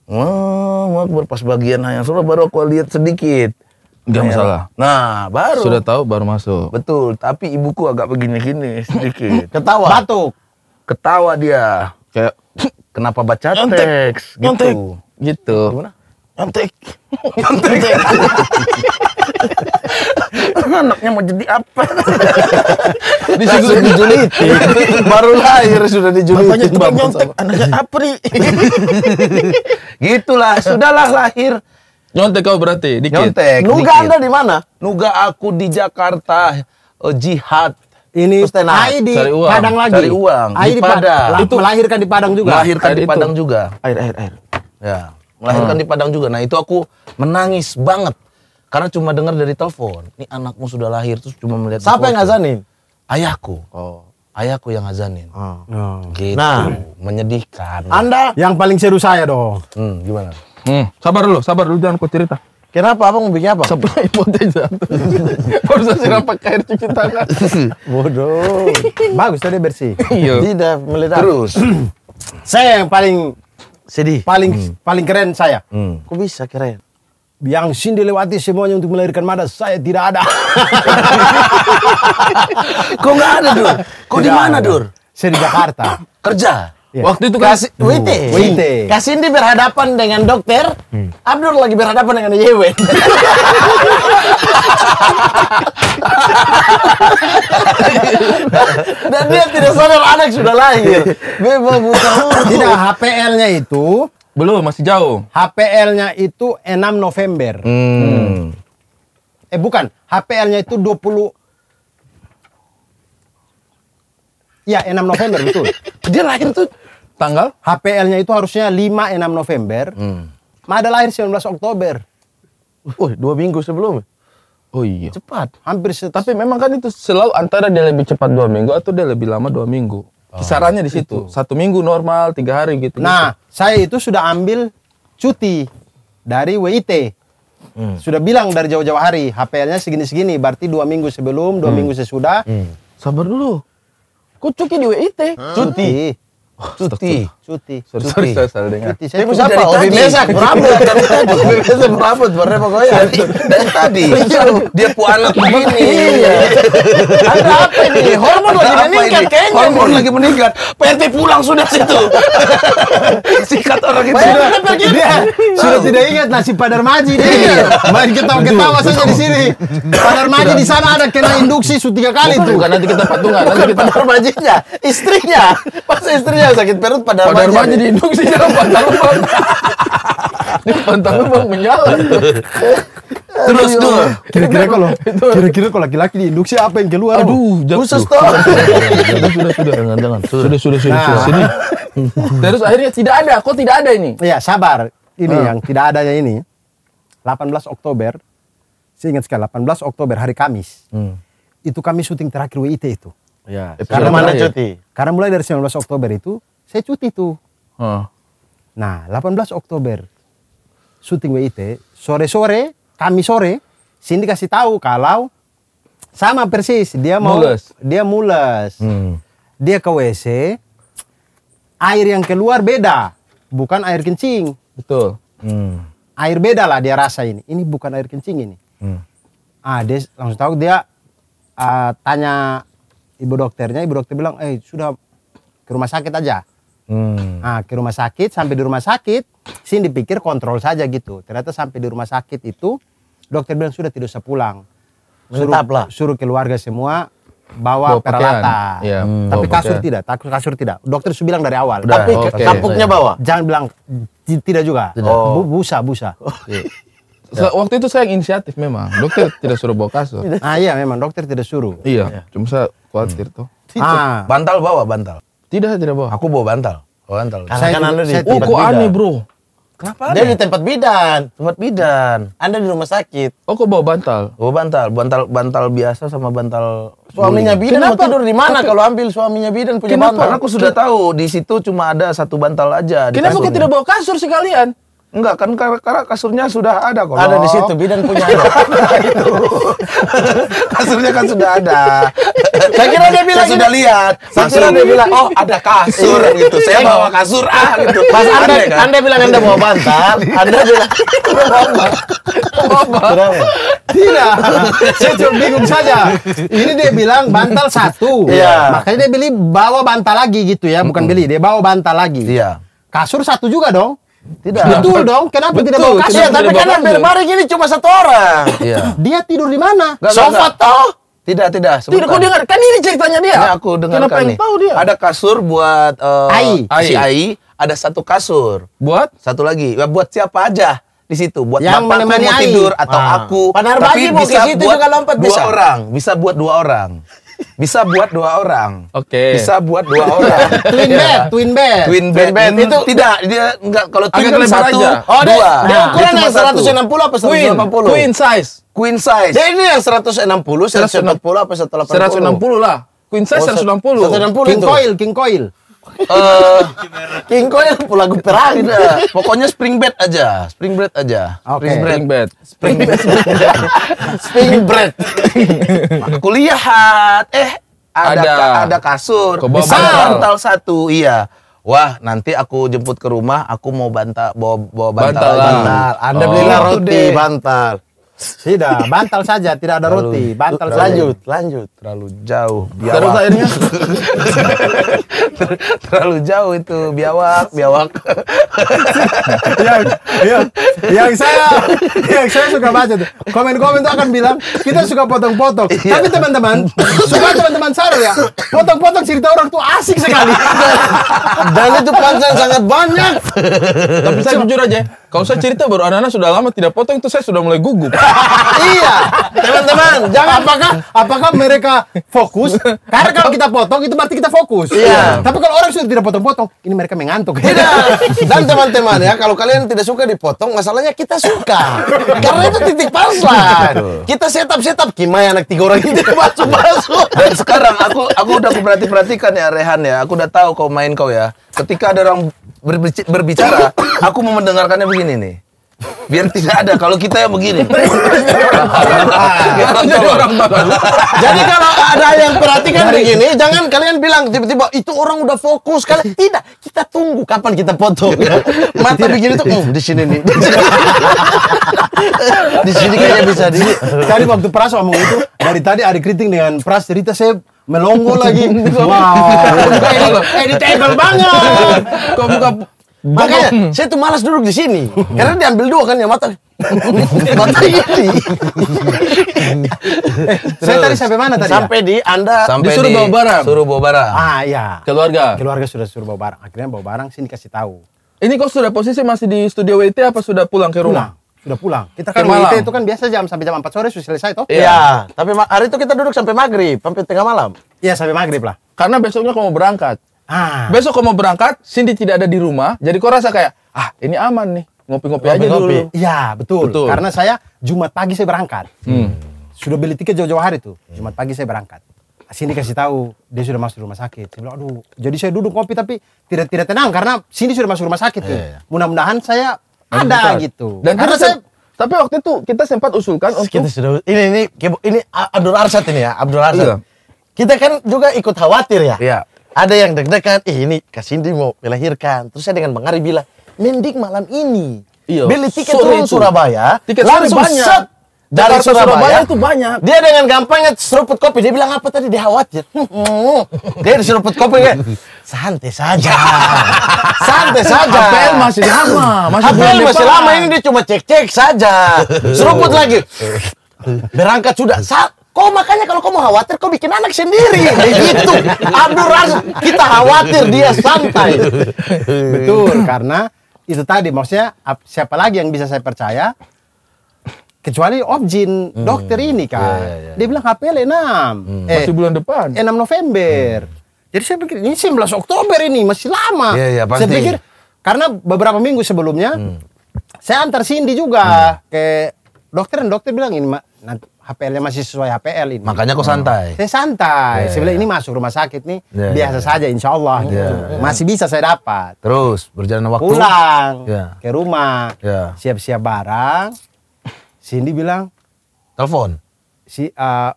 Wah, Akbar pas bagian yang suruh baru aku lihat sedikit. Enggak nah, masalah. Nah, baru. Sudah tahu baru masuk. Betul, tapi ibuku agak begini-gini sedikit. Ketawa. Batuk. Ketawa dia. Kayak kenapa baca teks gitu. Gitu. Gimana? Antek. Antek. anaknya mau jadi apa disuruh dijuliti baru lahir sudah dijuliti makanya tukang nyontek anaknya apri gitulah sudahlah lahir nyontek kau berarti dikit nyontek nuga dikit. anda di mana nuga aku di Jakarta eh, jihad ini Ai di cari uang. Padang lagi cari uang Ai di, di Padang itu melahirkan di Padang juga melahirkan air di Padang itu. juga air air air ya melahirkan hmm. di Padang juga nah itu aku menangis banget karena cuma dengar dari telepon, ini anakmu sudah lahir terus cuma melihat. Siapa yang ngazanin? Ayahku. Oh. Ayahku yang ngazanin. Oh. Gitu. Nah, menyedihkan. Anda yang paling seru saya dong. Hmm, gimana? Hmm, sabar dulu, sabar dulu jangan kau cerita. Kenapa Apa mau bikin apa? Sebelah potensi. jatuh. Baru saya siram pakai air cuci tangan. Bodoh. Bagus tadi bersih. Iya. Tidak meledak. Terus. saya yang paling sedih. Paling hmm. paling keren saya. Hmm. Kok bisa keren? yang Cindy lewati semuanya untuk melahirkan Mada saya tidak ada. Kok nggak ada Dur? Kok di mana Dur? Saya di Jakarta. Kerja. Ya. Waktu itu kasih Wite. Kan- ya? ya. Kasih Kasindi berhadapan dengan dokter, hmm. Abdur lagi berhadapan dengan Yewen. Dan dia tidak sadar anak sudah lahir. Bebas buka Tidak HPL-nya itu belum, masih jauh. HPL-nya itu 6 November. Hmm. hmm. Eh bukan, HPL-nya itu 20 Ya, 6 November betul. Dia lahir tuh tanggal HPL-nya itu harusnya 5 6 November. Hmm. ada lahir 19 Oktober. Uh, dua minggu sebelum. Oh iya. Cepat. Hampir set... Tapi memang kan itu selalu antara dia lebih cepat dua minggu atau dia lebih lama dua minggu. Oh, kisarannya di situ. Itu. Satu minggu normal, tiga hari gitu. Nah, gitu. saya itu sudah ambil cuti dari WIT. Hmm. Sudah bilang dari jauh-jauh hari, HPL-nya segini-segini, berarti dua minggu sebelum, dua hmm. minggu sesudah. Hmm. Sabar dulu. Kok cuti di WIT? Hmm. Cuti. Oh, cuti, cuti, sorry, cuti. Sorry, sorry, sorry, dengar. Cuti. Saya Ibu siapa? Ovi Mesak, berabot dari tadi. Ovi Mesak berabot, berapa pokoknya. Dari, dari tadi. Dia puanak begini. Iya. iya. Ada apa ini? Iya. Hormon lagi meningkat kayaknya. Hormon lagi meningkat. PT pulang sudah situ. Sikat orang itu. Sudah, dia sudah tidak ingat nasi Padar Maji. Dia iya. main ketawa-ketawa saja di sini. Padar Maji di sana ada kena induksi su tiga kali tuh. Bukan nanti kita patungan. Bukan Padar Majinya, istrinya. Pas istrinya yang sakit perut pada Pada remaja di induksi dalam pantang lubang. Ini pantang lubang menyala. Terus dulu. Kira-kira kalau kira-kira kalau laki-laki diinduksi apa yang keluar? Aduh, khusus toh. Sudah sudah sudah. Jangan jangan. Sudah sudah sudah sudah. Nah. Sini. Terus akhirnya tidak ada. Kok tidak ada ini? Iya, sabar. Ini ah. yang tidak adanya ini. 18 Oktober. Saya ingat sekali 18 Oktober hari Kamis. Hmm. Itu kami syuting terakhir WIT itu. Ya. Eh, karena mana mulai, cuti? Karena mulai dari 19 Oktober itu saya cuti tuh. Huh. Oh. Nah, 18 Oktober syuting WIT sore-sore, kami sore, sini kasih tahu kalau sama persis dia mau mules. dia mules. Hmm. Dia ke WC air yang keluar beda, bukan air kencing. Betul. Hmm. Air beda lah dia rasa ini. Ini bukan air kencing ini. Hmm. Ah, dia langsung tahu dia uh, tanya ibu dokternya ibu dokter bilang eh sudah ke rumah sakit aja hmm. nah ke rumah sakit sampai di rumah sakit sini dipikir kontrol saja gitu ternyata sampai di rumah sakit itu dokter bilang sudah tidak usah pulang suruh suruh keluarga semua bawa, bawa peralatan ya, hmm. tapi kasur tidak takut kasur tidak dokter sudah bilang dari awal Udah, tapi oh, okay. kapuknya bawa jangan bilang tidak juga Oh. busa busa iya. Ya. Waktu itu saya yang inisiatif memang. Dokter tidak suruh bawa kasur. Ah iya memang dokter tidak suruh. Iya. Ya. Cuma saya khawatir hmm. tuh. Ah. Bantal bawa bantal. Tidak saya tidak bawa. Aku bawa bantal. Bawa bantal. Karena saya, kan anda di oh, tempat Oh bidan. aneh bro. Kenapa Dia di tempat bidan. Tempat bidan. Anda di rumah sakit. Oh kok bawa bantal? Bawa bantal. Bantal bantal biasa sama bantal. Suaminya bidan Kenapa? mau tidur di mana kalau ambil suaminya bidan punya Kenapa? bantal? Karena aku sudah tahu di situ cuma ada satu bantal aja. Kenapa kita tidak bawa kasur sekalian? Enggak kan karena kasurnya sudah ada kok. Ada di situ bidan punya ada. Kasurnya kan sudah ada. Saya kira dia bilang sudah lihat. Saya kira dia bilang oh ada kasur iya. gitu. Saya bawa kasur ah gitu. Mas Anda kan? Anda bilang Anda bawa bantal. Anda bilang bawa Tidak. Saya cuma bingung saja. Ini dia bilang bantal satu. Iya. Makanya dia beli bawa bantal lagi gitu ya, bukan beli, dia bawa bantal lagi. Iya. Kasur satu juga dong. Tidak. Betul dong. Kenapa Betul. Iya, tidak bawa kasur? tapi kan yang berbaring ini cuma satu orang. Iya. dia tidur di mana? Gak, Sofa toh? Tidak, tidak. Sebentar. Tidak, aku dengar. Kan ini ceritanya dia. Ini aku dengar Kenapa ini. Tahu dia? Ada kasur buat uh, Ai. si Ai. Ada satu kasur. Buat? Satu lagi. Ya, buat siapa aja di situ. Buat yang menemani mau tidur atau ah. aku. Panar tapi bisa buat situ juga lompat dua orang. Bisa buat dua orang bisa buat dua orang. Oke. Okay. Bisa buat dua orang. twin bed, yeah. twin bed. Twin bed, twin bed. itu tidak dia enggak kalau twin kan satu, aja. Oh, dua. Dia ukuran yang 160 apa 180? Queen, queen size. Queen size. Jadi ini yang 160, 160 apa 180? 160 lah. Queen size oh, 160. 160 King itu. coil, king coil. Eh, King Kong yang lagu perang. Tidak. Pokoknya spring bed aja, spring bed aja. Okay. Spring bed. Spring bed. Spring bed. Aku lihat, eh ada ada, ka- ada kasur. Bisa bantal. satu, iya. Wah, nanti aku jemput ke rumah, aku mau bantal bawa, bawa bantal. Bantal. Anda oh. beli roti iya, bantal. Tidak, bantal saja, tidak ada roti, bantal terlalu, lanjut, lanjut. Terlalu jauh, biawak. Terus akhirnya terlalu jauh itu biawak, biawak. yang, yang, yang saya yang saya suka baca tuh. Komen-komen tuh akan bilang, kita suka potong-potong. Iya. Tapi teman-teman, suka teman-teman saru ya. Potong-potong cerita orang tuh asik sekali. Dan, itu panjang sangat banyak. Tapi saya jujur aja, kalau saya cerita baru anak-anak sudah lama tidak potong itu saya sudah mulai gugup. iya, teman-teman, jangan apakah apakah mereka fokus? Karena kalau kita potong itu berarti kita fokus. Iya. Tapi kalau orang sudah tidak potong-potong, ini mereka mengantuk. Tidak. Dan teman-teman ya, kalau kalian tidak suka dipotong, masalahnya kita suka. Karena itu titik lah. Kita setup-setup gimana ya anak tiga orang ini masuk-masuk. Dan sekarang aku aku udah berarti perhatikan ya Rehan ya, aku udah tahu kau main kau ya. Ketika ada orang berbicara, aku mau mendengarkannya begini nih biar tidak ada kalau kita yang begini jadi kalau ada yang perhatikan begini jangan kalian bilang tiba-tiba itu orang udah fokus kalian tidak kita tunggu kapan kita foto. mata begini tuh oh, di sini nih di sini kayaknya bisa di tadi waktu Pras ngomong itu dari tadi ada kritik dengan Pras cerita saya melongo lagi. wow. editable banget. Kok buka, Makanya saya tuh malas duduk di sini. Karena diambil dua kan yang mata. mata ini. saya tadi sampai mana tadi? Ya? Sampai di Anda sampai disuruh bawa barang. Suruh bawa barang. Ah iya. Keluarga. Keluarga sudah suruh bawa barang. Akhirnya bawa barang sini kasih tahu. Ini kok sudah posisi masih di studio WT apa sudah pulang ke rumah? udah pulang. Kita kan, kan malam. itu kan biasa jam sampai jam 4 sore sudah selesai toh. Iya, ya. tapi hari itu kita duduk sampai maghrib, sampai tengah malam. Iya, sampai maghrib lah. Karena besoknya kau mau berangkat. Ah. Besok kau mau berangkat, Cindy tidak ada di rumah, jadi kau rasa kayak, ah ini aman nih, ngopi-ngopi aja ngopi. dulu. Iya, betul. betul. Karena saya Jumat pagi saya berangkat. Hmm. Sudah beli tiket jauh-jauh hari tuh. Jumat pagi saya berangkat. Cindy kasih tahu dia sudah masuk rumah sakit. Saya bilang, aduh, jadi saya duduk ngopi tapi tidak tidak tenang karena Cindy sudah masuk rumah sakit. Eh, Mudah-mudahan saya ada bukan. Gitu. gitu. Dan karena saya tapi waktu itu kita sempat usulkan untuk kita sudah ini ini ini Abdul Arsyad ini ya Abdul Arsyad. Iya. Kita kan juga ikut khawatir ya. Iya. Ada yang deg-degan, ih eh, ini Kasindi mau melahirkan. Terus saya dengan Bang bilang, mending malam ini. Iya. Beli tiket turun Surabaya, tiket langsung banyak dari Jakarta, Surabaya, Surabaya itu banyak. Dia dengan gampangnya seruput kopi. Dia bilang apa tadi? Dia khawatir. dia diseruput kopi kan. Santai saja. Santai saja. Apel masih lama. Masih Apel masih depan. lama. Ini dia cuma cek-cek saja. Seruput lagi. Berangkat sudah. Sa Kau makanya kalau kau mau khawatir, kau bikin anak sendiri. Begitu. Abdul Razak, kita khawatir dia santai. Betul, karena itu tadi maksudnya siapa lagi yang bisa saya percaya kecuali objin hmm. dokter ini kan. Yeah, yeah, yeah. Dia bilang HPL 6. Hmm. Eh, masih bulan depan. 6 November. Hmm. Jadi saya pikir ini 11 Oktober ini masih lama. Yeah, yeah, Saya pikir karena beberapa minggu sebelumnya hmm. saya antar Cindy juga hmm. ke dokter dan dokter bilang ini nanti HPL-nya masih sesuai HPL ini. Makanya kok santai. Saya santai. Yeah. Saya bilang iya. ini masuk rumah sakit nih yeah, iya, biasa iya. saja insya Allah. Yeah. Gitu. Masih bisa saya dapat. Terus berjalan waktu. Pulang yeah. ke rumah. Siap-siap yeah. Siap -siap barang Cindy bilang telepon. Si uh,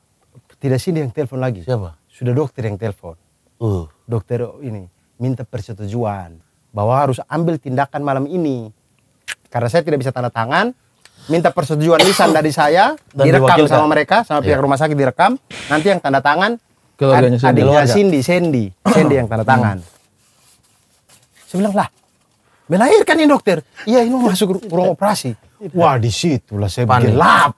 tidak Cindy yang telepon lagi. Siapa? Sudah dokter yang telepon. Uh. Dokter ini minta persetujuan bahwa harus ambil tindakan malam ini. Karena saya tidak bisa tanda tangan, minta persetujuan lisan dari saya, Dan direkam diwakilkan. sama mereka, sama pihak yeah. rumah sakit direkam. Nanti yang tanda tangan Keluarganya adiknya Cindy, Cindy, Cindy yang tanda tangan. Saya bilang lah, melahirkan ini dokter. Iya ini masuk ruang operasi. Wah di lah saya Panik. gelap,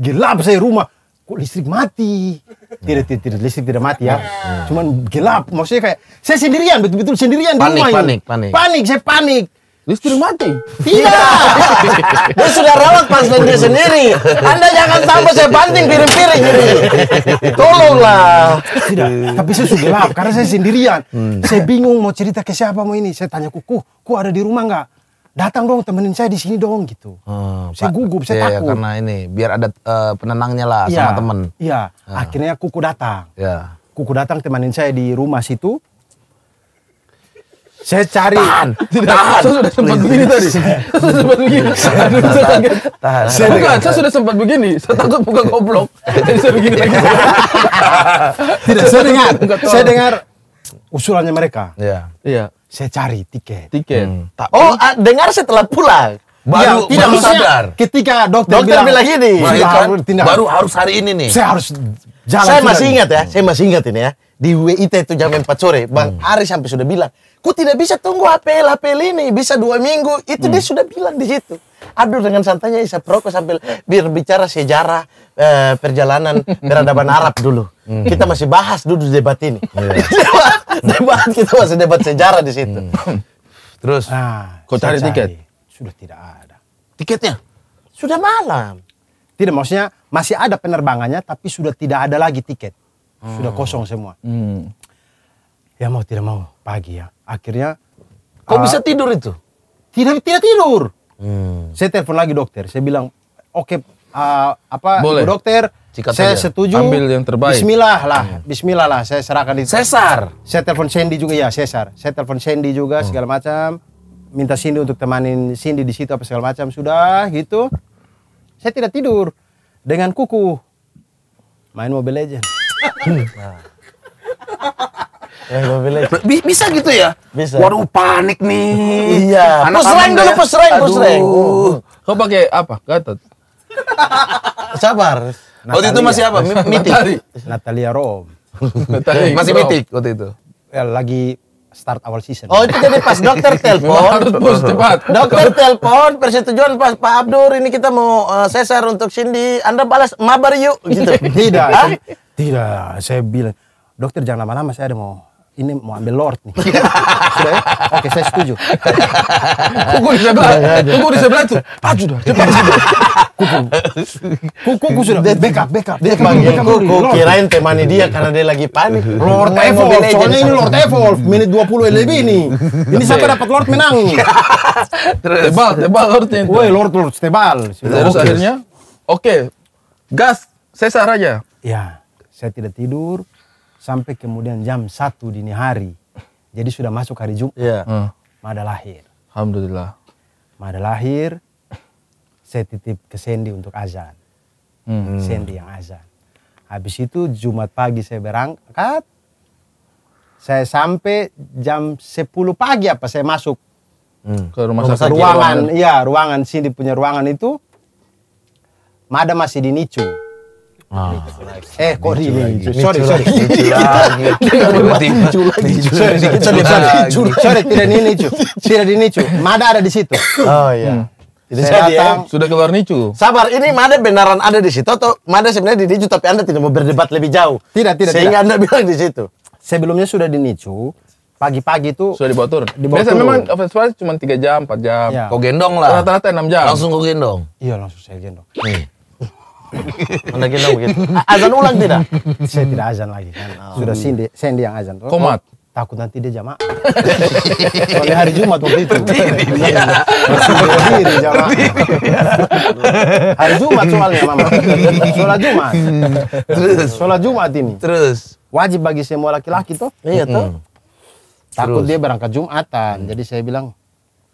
gelap saya rumah. Kok listrik mati? Tidak, tidak, tidak listrik tidak mati ya. Hmm. Cuman gelap, maksudnya kayak saya sendirian, betul-betul sendirian panik, di rumah. Panik, panik, panik. Panik, saya panik. Listrik mati. Tidak. dia sudah rawat pas dia sendiri. Anda jangan sampai saya banting piring-piring ini. Tolonglah. Tidak. Tapi saya sudah gelap karena saya sendirian. Hmm. Saya bingung mau cerita ke siapa mau ini. Saya tanya kuku, ku ada di rumah nggak? datang dong temenin saya di sini dong gitu. Hmm, saya gugup, saya iya, iya takut. Iya, karena ini biar ada uh, penenangnya lah iya, sama temen. Iya. hmm. Akhirnya kuku datang. Iya. Kuku datang temenin saya di rumah situ. Saya cari. Tahan. Tidak, tahan. Saya sudah sempat Please. begini tadi. Saya sudah sempat begini. Aduh, saya kaget. Tahan. Saya Bukan, saya sudah sempat begini. Saya takut buka goblok. Jadi saya begini lagi. Tidak, saya dengar. Saya dengar usulannya mereka. Iya. Iya saya cari tiket. Tiket. Hmm. Tapi, oh, ah, dengar setelah pulang. Baru, ya, tidak baru sadar. Ketika dokter, dokter bilang, bilang gini, iya kan? baru harus hari ini nih. Saya harus jalan. Saya masih ingat ya, saya hmm. masih ingat ini ya. Di WIT itu jam 4 sore, Bang hmm. Ari sampai sudah bilang, ku tidak bisa tunggu HPL, HPL ini, bisa dua minggu. Itu hmm. dia sudah bilang di situ. Abdul dengan santainya bisa Proko sambil berbicara sejarah eh, perjalanan peradaban Arab dulu. Hmm. Kita masih bahas dulu debat ini. Yeah. debat, debat kita masih debat sejarah di situ. Hmm. Terus ah, kau cari tiket? Sudah tidak ada. Tiketnya? Sudah malam. Tidak maksudnya masih ada penerbangannya tapi sudah tidak ada lagi tiket. Hmm. Sudah kosong semua. Hmm. Ya mau tidak mau pagi ya. Akhirnya Kau uh, bisa tidur itu? Tidak tidak tidur. Hmm. Saya telepon lagi dokter. Saya bilang, oke, okay, uh, eh, apa, Boleh. dokter, Cikat saya aja. setuju. Ambil yang terbaik. Bismillah lah, hmm. Bismillah lah. Saya serahkan di Cesar. Saya telepon Sandy juga ya, Cesar. Saya telepon Sandy juga hmm. segala macam. Minta Cindy untuk temanin Cindy di situ apa segala macam sudah gitu. Saya tidak tidur dengan kuku main Mobile Legend. Hmm. Nah. Eh, bisa gitu ya? Bisa. Waduh panik nih. Iya. Anak pusreng dulu pusreng, pusreng. Kau pakai apa? Gatot. Sabar. Natalia. Waktu itu masih apa? Mitik. Natalia Rom. masih mitik waktu itu. Ya, lagi start awal season. Oh itu jadi pas dokter telepon. cepat. Dokter telepon persetujuan pas Pak Abdur ini kita mau uh, eh, sesar untuk Cindy. Anda balas mabar yuk gitu. Tidak. Tidak. Saya bilang dokter jangan lama-lama saya ada mau ini mau ambil Lord nih. Sudah ya? Oke, saya setuju. kuku di sebelah, iya, iya, iya. kuku di sebelah itu. Aduh dah, cepat sudah. Kuku. Kuku kuku sudah backup, backup. Dia panggil kuku, kirain temani dia karena dia lagi panik. Lord Evolve, soalnya ini Lord Evolve, menit 20 lebih nih. Ini siapa dapat Lord menang. tebal, tebal Lord itu. Woi, Lord Lord tebal. Terus akhirnya, oke, gas, saya aja. Ya, saya tidak tidur sampai kemudian jam satu dini hari. Jadi sudah masuk hari Jumat. Iya. Yeah. Hmm. Mada lahir. Alhamdulillah. Mada lahir, saya titip ke Sandy untuk azan. Hmm. Sandy yang azan. Habis itu Jumat pagi saya berangkat. Saya sampai jam 10 pagi apa saya masuk. Hmm. Ke rumah, sakit. Ruangan, iya ruangan sini punya ruangan itu. Mada masih di NICU. Ah. Eh kok di lagi? Sorry sorry. Nicu Sorry sorry sorry. Sorry tidak di nicu. Tidak di nicu. Mada ada di situ. Oh iya. Hmm. Jadi saya datang. Sudah keluar nicu. Sabar, ini Mada benaran ada di situ atau Mada sebenarnya di nicu tapi Anda tidak mau berdebat lebih jauh. Tidak, tidak. Sehingga Anda bilang di situ. Sebelumnya sudah di nicu, pagi-pagi itu sudah dibawa turun. Dibawa Biasa memang festival cuma 3 jam, 4 jam. Ya. Kau gendong lah. Rata-rata 6 jam. Langsung kau gendong. Iya, langsung saya gendong. Nih. Anda kira begitu. Azan ulang tidak? Saya tidak azan lagi kan. Oh. Sudah Cindy, Cindy yang azan. Komat. Oh, takut nanti dia jamak. Soalnya hari Jumat waktu itu. Iya. Berdiri dia. Berdiri hari Jumat soalnya mama. Sholat Jumat. Terus. Sholat Jumat ini. Terus. Wajib bagi semua laki-laki toh. Iya toh. Hmm. Takut dia berangkat Jumatan. Hmm. Jadi saya bilang,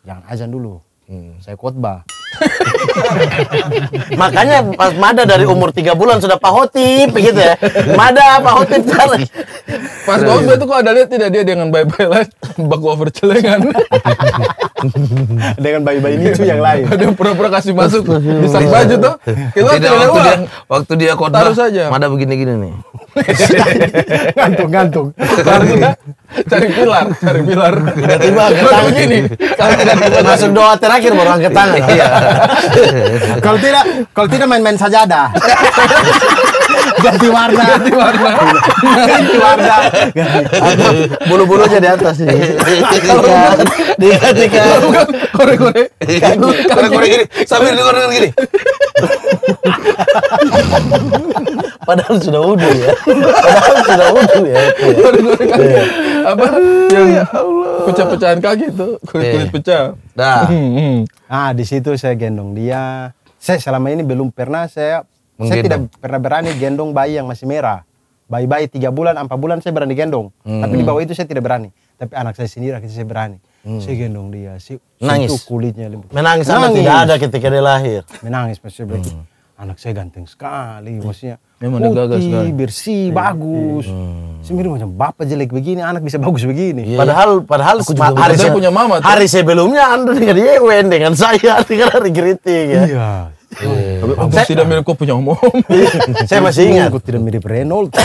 jangan azan dulu. Hmm. Saya khotbah. Makanya pas Mada dari umur 3 bulan sudah Pak Hotip gitu ya. Mada Pak Hotip cara. Pas bangun itu kok ada lihat tidak dia dengan bayi-bayi lain bak over celengan. dengan bayi-bayi itu yang lain. Ada pura-pura kasih masuk. Bisa baju tuh. Kita tidak, waktu dia, waktu dia Mada begini-gini nih ngantung ngantung cari pilar cari pilar tiba-tiba angkat tangan gini masuk doa terakhir baru angkat tangan iya. kalau tidak kalau tidak main-main saja ada ganti warna ganti warna ganti warna bulu-bulu aja di atas nih di iya, ketika iya, iya. kore-kore kore-kore gini sambil di kore gini padahal sudah wudhu ya padahal sudah wudhu ya kore-kore kaki apa ya Allah pecah-pecahan kaki itu kulit-kulit pecah nah ah di situ saya gendong dia saya selama ini belum pernah saya saya tidak pernah berani gendong bayi yang masih merah bayi-bayi tiga bulan empat bulan saya berani gendong hmm. tapi di bawah itu saya tidak berani tapi anak saya sendiri akhirnya saya berani Hmm. Saya gendong dia, si nangis. kulitnya. Menangis, menangis. tidak ada ketika dia lahir. Menangis pasti hmm. saya anak saya ganteng sekali, hmm. maksudnya Memang putih, sekali. bersih, hmm. bagus. Hmm. Saya mirip macam bapak jelek begini, anak bisa bagus begini. Yeah. Padahal, padahal Aku juga hari saya punya mama. Tuh. Hari sebelumnya Anda dengan Yewen dengan saya, dengan hari kritik ya. Iya. Tapi eh. hmm. saya, tidak mirip kau punya om saya masih ingat. Aku tidak mirip Reynolds.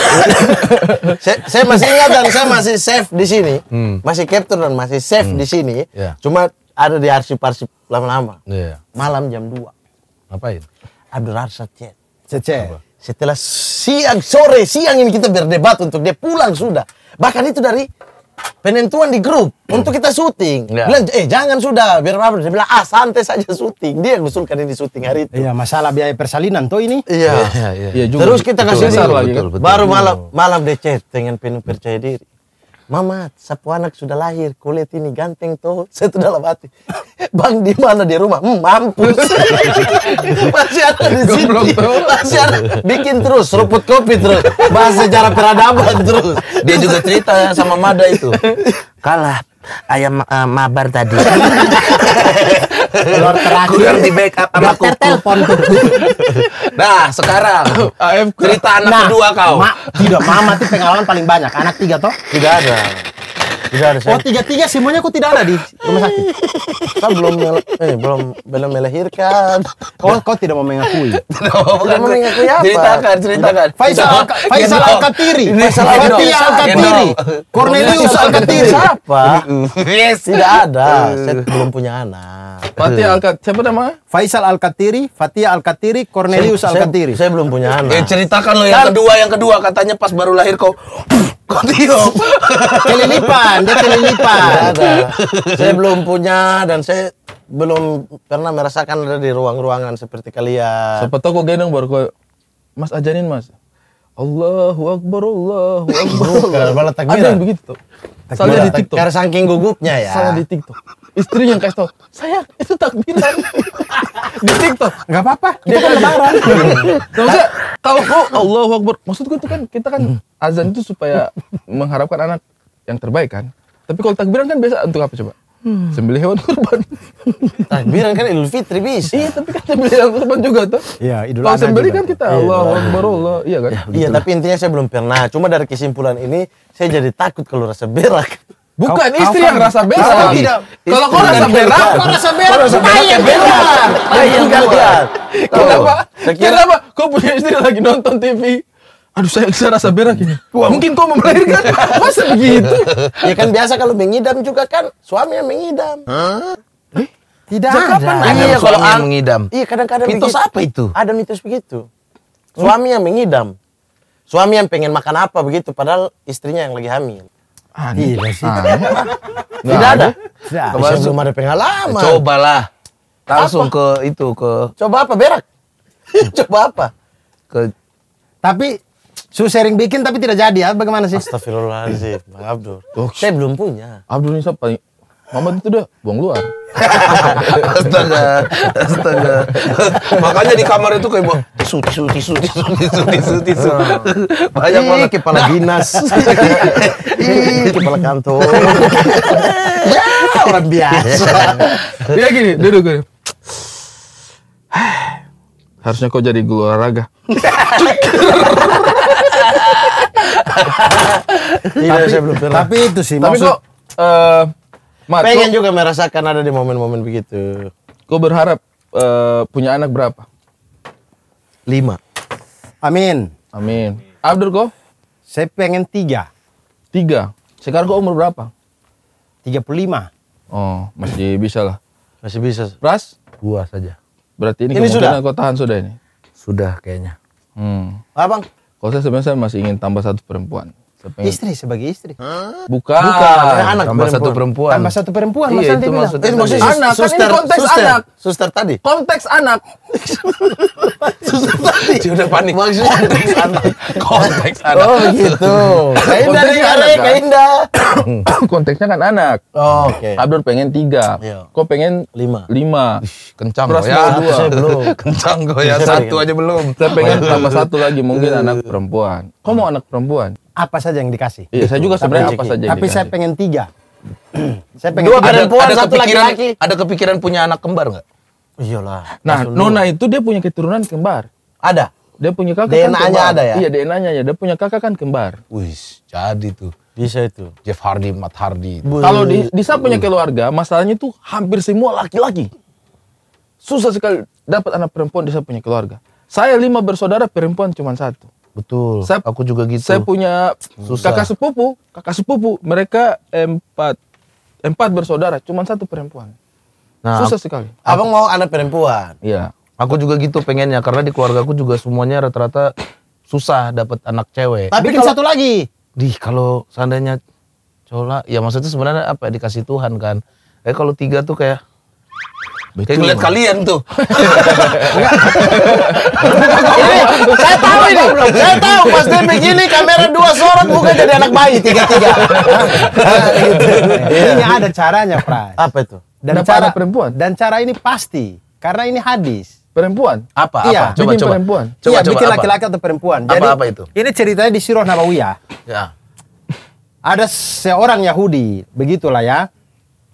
saya, saya masih ingat dan saya masih save di sini, hmm. masih capture dan masih save hmm. di sini. Yeah. Cuma ada di arsip-arsip lama-lama. Yeah. Malam jam 2 Ngapain? Abdul Arsyad chat. Chat Setelah siang sore siang ini kita berdebat untuk dia pulang sudah. Bahkan itu dari penentuan di grup hmm. untuk kita syuting. Ya. Bilang, eh jangan sudah, biar apa? Dia bilang, ah santai saja syuting. Dia yang usulkan ini syuting hari itu. Iya, masalah biaya persalinan tuh ini. Iya. iya, iya, iya. Terus kita kasih betul, betul, Baru malam iya. malam dia chat dengan penuh percaya diri. Mamat, sapu anak sudah lahir, kulit ini ganteng tuh. Saya tuh dalam hati. Bang, di mana di rumah? Hmm, mampus. Masih ada di sini. Masih ada. Bikin terus, seruput kopi terus. Bahas sejarah peradaban terus. Dia juga cerita sama Mada itu. Kalah ayam uh, mabar tadi keluar terakhir kurang di backup sama dokter kuku. telepon nah sekarang cerita anak nah, kedua kau mak, tidak mama tuh pengalaman paling banyak anak tiga toh tidak ada bisa ada. Oh tiga tiga semuanya aku tidak ada di rumah sakit. Kau belum eh, belum belum melahirkan. Kau kau tidak mau mengakui. tidak mau mengakui apa? Ceritakan ceritakan. Faisal Alka, Faisal Alkatiri. Faisal Alkatiri. Katiri. Cornelius Alkatiri. Siapa? Yes. Tidak ada. Eh. Saya belum punya anak. Fatia Alkat siapa nama? Faisal Alkatiri, Fatia Alkatiri, Cornelius Alkatiri. Saya belum punya eh, anak. ceritakan lo yang kan- kedua yang kedua katanya pas baru lahir kau Kotiop. kelilipan, dia kelilipan. saya belum punya dan saya belum pernah merasakan ada di ruang-ruangan seperti kalian. Sepetok tahu kok gendong baru kok Mas ajarin Mas. Allahu Akbar, Allahu Akbar. Ada yang begitu. Salah di TikTok. Karena saking gugupnya ya. Salah di TikTok istrinya yang kasih tau saya itu takbiran di TikTok nggak apa-apa dia kan lebaran maksudnya kalau kau Allah Akbar maksud gue itu kan kita kan mm-hmm. azan itu supaya mengharapkan anak yang terbaik kan tapi kalau takbiran kan biasa untuk apa coba Hmm. Sembelih hewan kurban. Takbiran kan Idul Fitri bisa. Iya, tapi kan sembelih hewan kurban juga tuh. Iya, Idul Adha. sembelih kan kita iya, Allah Akbar Allah, iya kan? Ya, iya, tapi intinya saya belum pernah. Cuma dari kesimpulan ini saya jadi takut kalau rasa berak. Bukan kau, istri kau yang kan rasa berak. Kan kalau kau rasa kalau kan kau rasa berak, kau rasa berak, bayar berak. Bayar berak. Kenapa? Kenapa? Kau punya istri lagi nonton TV. Aduh saya, saya rasa berak ini. Wah, Mungkin kau mau melahirkan. Masa begitu? Ya kan biasa kalau mengidam juga kan suami yang mengidam. Hah? Eh? Tidak Jangan. ada. Ada iya, kalau yang mengidam. Iya kadang-kadang mitos begitu. apa itu? Ada mitos begitu. Suami yang mengidam. Suami yang pengen makan apa begitu padahal istrinya yang lagi hamil. Ah, Gila sih. Ah. Tidak ada. Tidak ada. Belum ada pengalaman. Cobalah. Langsung apa? ke itu ke. Coba apa berak? Coba apa? Ke. Tapi su sharing bikin tapi tidak jadi ya bagaimana sih? Astagfirullahaladzim, Abdul. Saya belum punya. Abdul ini siapa? Mama itu udah buang luar. astaga, astaga. Makanya di kamar itu kayak buang tisu, tisu, tisu, tisu, tisu, tisu, iya. Banyak banget. kepala nah. dinas. kepala kantor. ya, orang biasa. Dia gini, duduk gue. Harusnya kau jadi guru olahraga. Iya, tapi, tapi itu sih. Tapi maksud... kok, uh, Ma, pengen juga merasakan ada di momen-momen begitu. Kau berharap uh, punya anak berapa? Lima. Amin. Amin. Abdur kau, Saya pengen tiga. Tiga. Sekarang kau umur berapa? Tiga puluh lima. Oh, masih bisa lah. Masih bisa. Ras? Dua saja. Berarti ini, ini sudah kau tahan sudah ini? Sudah kayaknya. Hmm. Abang? Kalau saya sebenarnya masih ingin tambah satu perempuan. Siapa istri sebagai istri. Hah? Bukan. Bukan. Bukan. anak tambah perempuan. satu perempuan. Tambah satu perempuan iya, itu maksudnya. Eh, maksudnya anak. Suster, kan ini konteks suster, anak. Suster tadi. Konteks anak. suster tadi. Dia udah panik. Maksudnya konteks anak. Konteks anak. Oh gitu. Kainda nih, Arek, Kainda. Konteksnya kan anak. Oh, oke. Okay. Abdur pengen tiga. Iya. Kok pengen lima. Lima. Kencang kok ya. Kencang kok ya. Satu aja belum. Saya pengen tambah satu lagi mungkin anak perempuan Kau mau anak perempuan? Apa saja yang dikasih? Iya, saya juga sebenarnya apa saja. Tapi saya pengen tiga. saya pengen dua perempuan, ada satu laki-laki. Ada kepikiran punya anak kembar nggak? Iyalah. Nah, Nona itu dia punya keturunan kembar. Ada. Dia punya kakak dna kan kembar. ada ya? Iya, DNA-nya ya. Dia punya kakak kan kembar. Wih, jadi tuh. Bisa itu. Jeff Hardy, Matt Hardy. Kalau di, saya punya keluarga, masalahnya tuh hampir semua laki-laki. Susah sekali dapat anak perempuan di saya punya keluarga. Saya lima bersaudara, perempuan cuma satu. Betul. Saya, aku juga gitu. Saya punya Susah. kakak sepupu, kakak sepupu mereka empat empat bersaudara, cuma satu perempuan. Nah, Susah sekali. Abang mau anak perempuan. Iya. Aku juga gitu pengennya karena di keluarga aku juga semuanya rata-rata susah dapat anak cewek. Tapi kalau, satu lagi. Di kalau seandainya cola, ya maksudnya sebenarnya apa ya, dikasih Tuhan kan. Eh kalau tiga tuh kayak Betul. Kayak ngeliat kalian tuh. Iya, iya. saya tahu ini. Saya tahu pasti begini kamera dua sorot bukan jadi anak bayi tiga-tiga. Iya. Ini ada caranya, Pras. Apa itu? Dan Dapat cara perempuan. Dan cara ini pasti karena ini hadis. Perempuan? Apa? Iya. Apa? Coba, bikin coba. perempuan. Coba, iya, coba, bikin laki-laki atau perempuan. Jadi, apa, apa itu? Ini ceritanya di Sirah Nabawiyah. Ya. Ada seorang Yahudi, begitulah ya.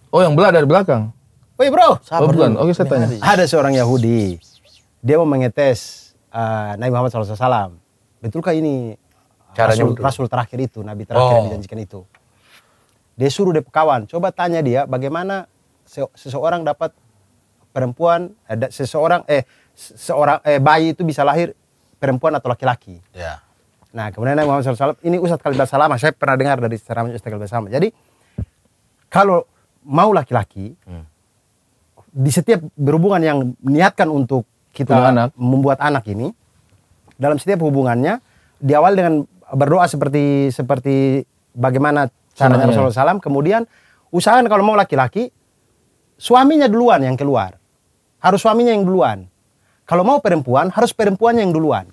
Oh, yang belah dari belakang? Woi bro, sabar oh, Oke saya tanya. Ada seorang Yahudi, dia mau mengetes uh, Nabi Muhammad SAW. Betulkah ini Caranya rasul, rasul terakhir itu, Nabi terakhir oh. yang dijanjikan itu? Dia suruh dia kawan, coba tanya dia bagaimana seseorang dapat perempuan, eh, seseorang eh seorang eh, bayi itu bisa lahir perempuan atau laki-laki. Yeah. Nah kemudian Nabi Muhammad SAW, ini Ustaz Khalid Salama, saya pernah dengar dari ceramahnya Ustaz Khalid Salama. Jadi kalau mau laki-laki, hmm di setiap berhubungan yang niatkan untuk kita anak. membuat anak ini dalam setiap hubungannya diawali dengan berdoa seperti seperti bagaimana cara Rasulullah SAW kemudian usahakan kalau mau laki-laki suaminya duluan yang keluar harus suaminya yang duluan kalau mau perempuan harus perempuannya yang duluan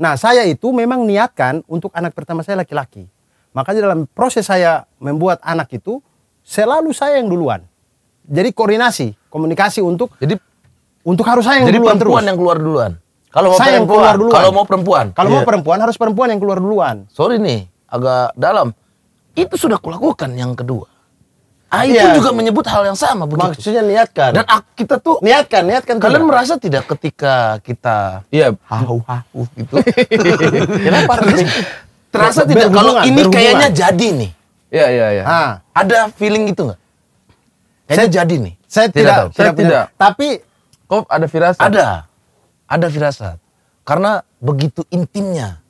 nah saya itu memang niatkan untuk anak pertama saya laki-laki makanya dalam proses saya membuat anak itu selalu saya yang duluan jadi koordinasi, komunikasi untuk jadi untuk harus saya yang jadi duluan perempuan terus. yang keluar duluan. Kalau mau perempuan, yang keluar duluan. Kalau mau perempuan. Kalau yeah. mau iya. perempuan harus perempuan yang keluar duluan. Sorry nih, agak dalam. Itu sudah kulakukan yang kedua. Aku ah, iya. juga menyebut hal yang sama begitu. Maksudnya niatkan. Dan kita tuh niatkan, niatkan. Kalian tidak. Ya. merasa tidak ketika kita Iya, hau hau gitu. Kenapa Terasa tidak kalau ini kayaknya jadi nih. Iya, iya, iya. Ada feeling gitu nggak? Kayaknya saya jadi nih. Saya tidak, tidak tahu. Saya tidak. tidak. Tapi kok ada firasat? Ada. Ada firasat. Karena begitu intimnya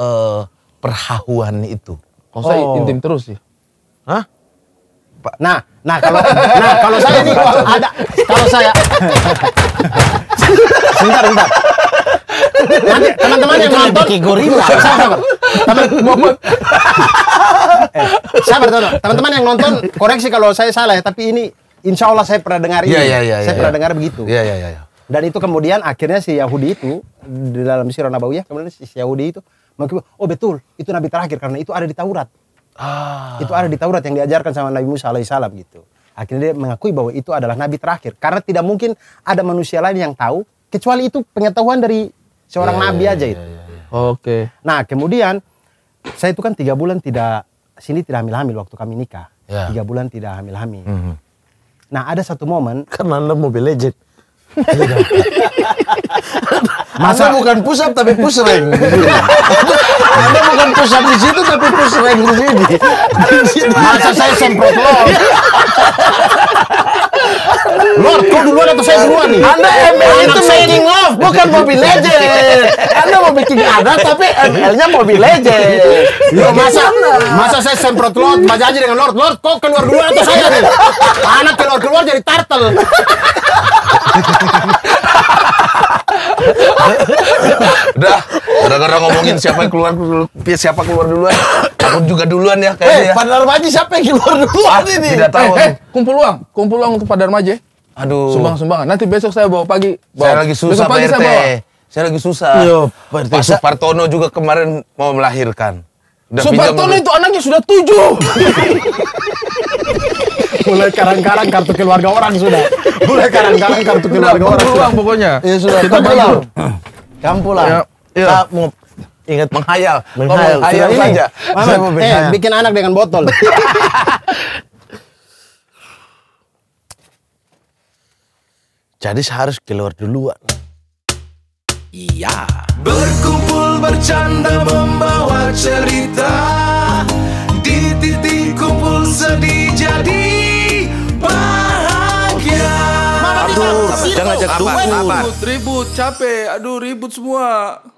uh, perhahuan itu. kok oh. saya intim terus sih. Hah? Nah, nah kalau nah kalau saya nih ada kalau saya sebentar, sebentar. Nanti teman-teman yang nonton gorila. Sabar. Teman eh, sabar Teman-teman yang nonton koreksi kalau saya salah ya, tapi ini insya Allah saya pernah dengar iya, ini. Yeah, yeah, yeah, saya iya, pernah iya. dengar begitu. Iya, iya, iya. Dan itu kemudian akhirnya si Yahudi itu di dalam Sirah Nabawiyah kemudian si Yahudi itu mengaku, oh betul, itu nabi terakhir karena itu ada di Taurat. Ah. Itu ada di Taurat yang diajarkan sama Nabi Musa alaihissalam gitu. Akhirnya dia mengakui bahwa itu adalah nabi terakhir karena tidak mungkin ada manusia lain yang tahu kecuali itu pengetahuan dari seorang yeah, nabi iya, aja iya, itu. Yeah, yeah, Oke. Okay. Nah, kemudian saya itu kan tiga bulan tidak sini tidak hamil-hamil waktu kami nikah. Yeah. Tiga bulan tidak hamil-hamil. Mm -hmm. Nah, ada satu momen karena Anda mobil Legend. Masa bukan pusat tapi pusreng. anda bukan pusat di situ tapi pusreng di sini. Masa saya semprot lo. Lord, kau duluan atau saya duluan nih? Anda ML itu making love, bukan mobil Legend. Anda mau bikin ada tapi ML-nya Mobile Legend. Yo, iya, masa masa saya semprot Lord, baca aja dengan Lord. Lord, kau keluar duluan atau saya nih? Anak keluar keluar jadi turtle. Udah, gara-gara ngomongin siapa yang keluar dulu, siapa keluar duluan. Aku juga duluan ya kayaknya. Eh, hey, ya. Padar Maji siapa yang keluar ah, duluan ini? Tidak tahu. hey, eh, eh, hey, kumpul uang, kumpul uang untuk Padar Maji. Aduh. Sumbang-sumbangan. Nanti besok saya bawa pagi. Bawa. Saya lagi susah, pagi Saya bawa. Saya lagi susah. Yo, iya, Pak Supartono juga kemarin mau melahirkan. Supartono itu anaknya sudah tujuh. Mulai karang-karang kartu keluarga orang sudah boleh karang-karang iya. kartu keluarga orang. Pulang pokoknya. Ya sudah. Kita pulang. Kamu pulang. Ya, ya. mau ingat menghayal. Menghayal. Menghayal saja. Eh, bikin anak dengan botol. Jadi harus keluar duluan. Iya. Berkumpul bercanda membawa cerita di titik kumpul sedih jadi ngajak dukun. Ribut, ribut, capek. Aduh, ribut semua.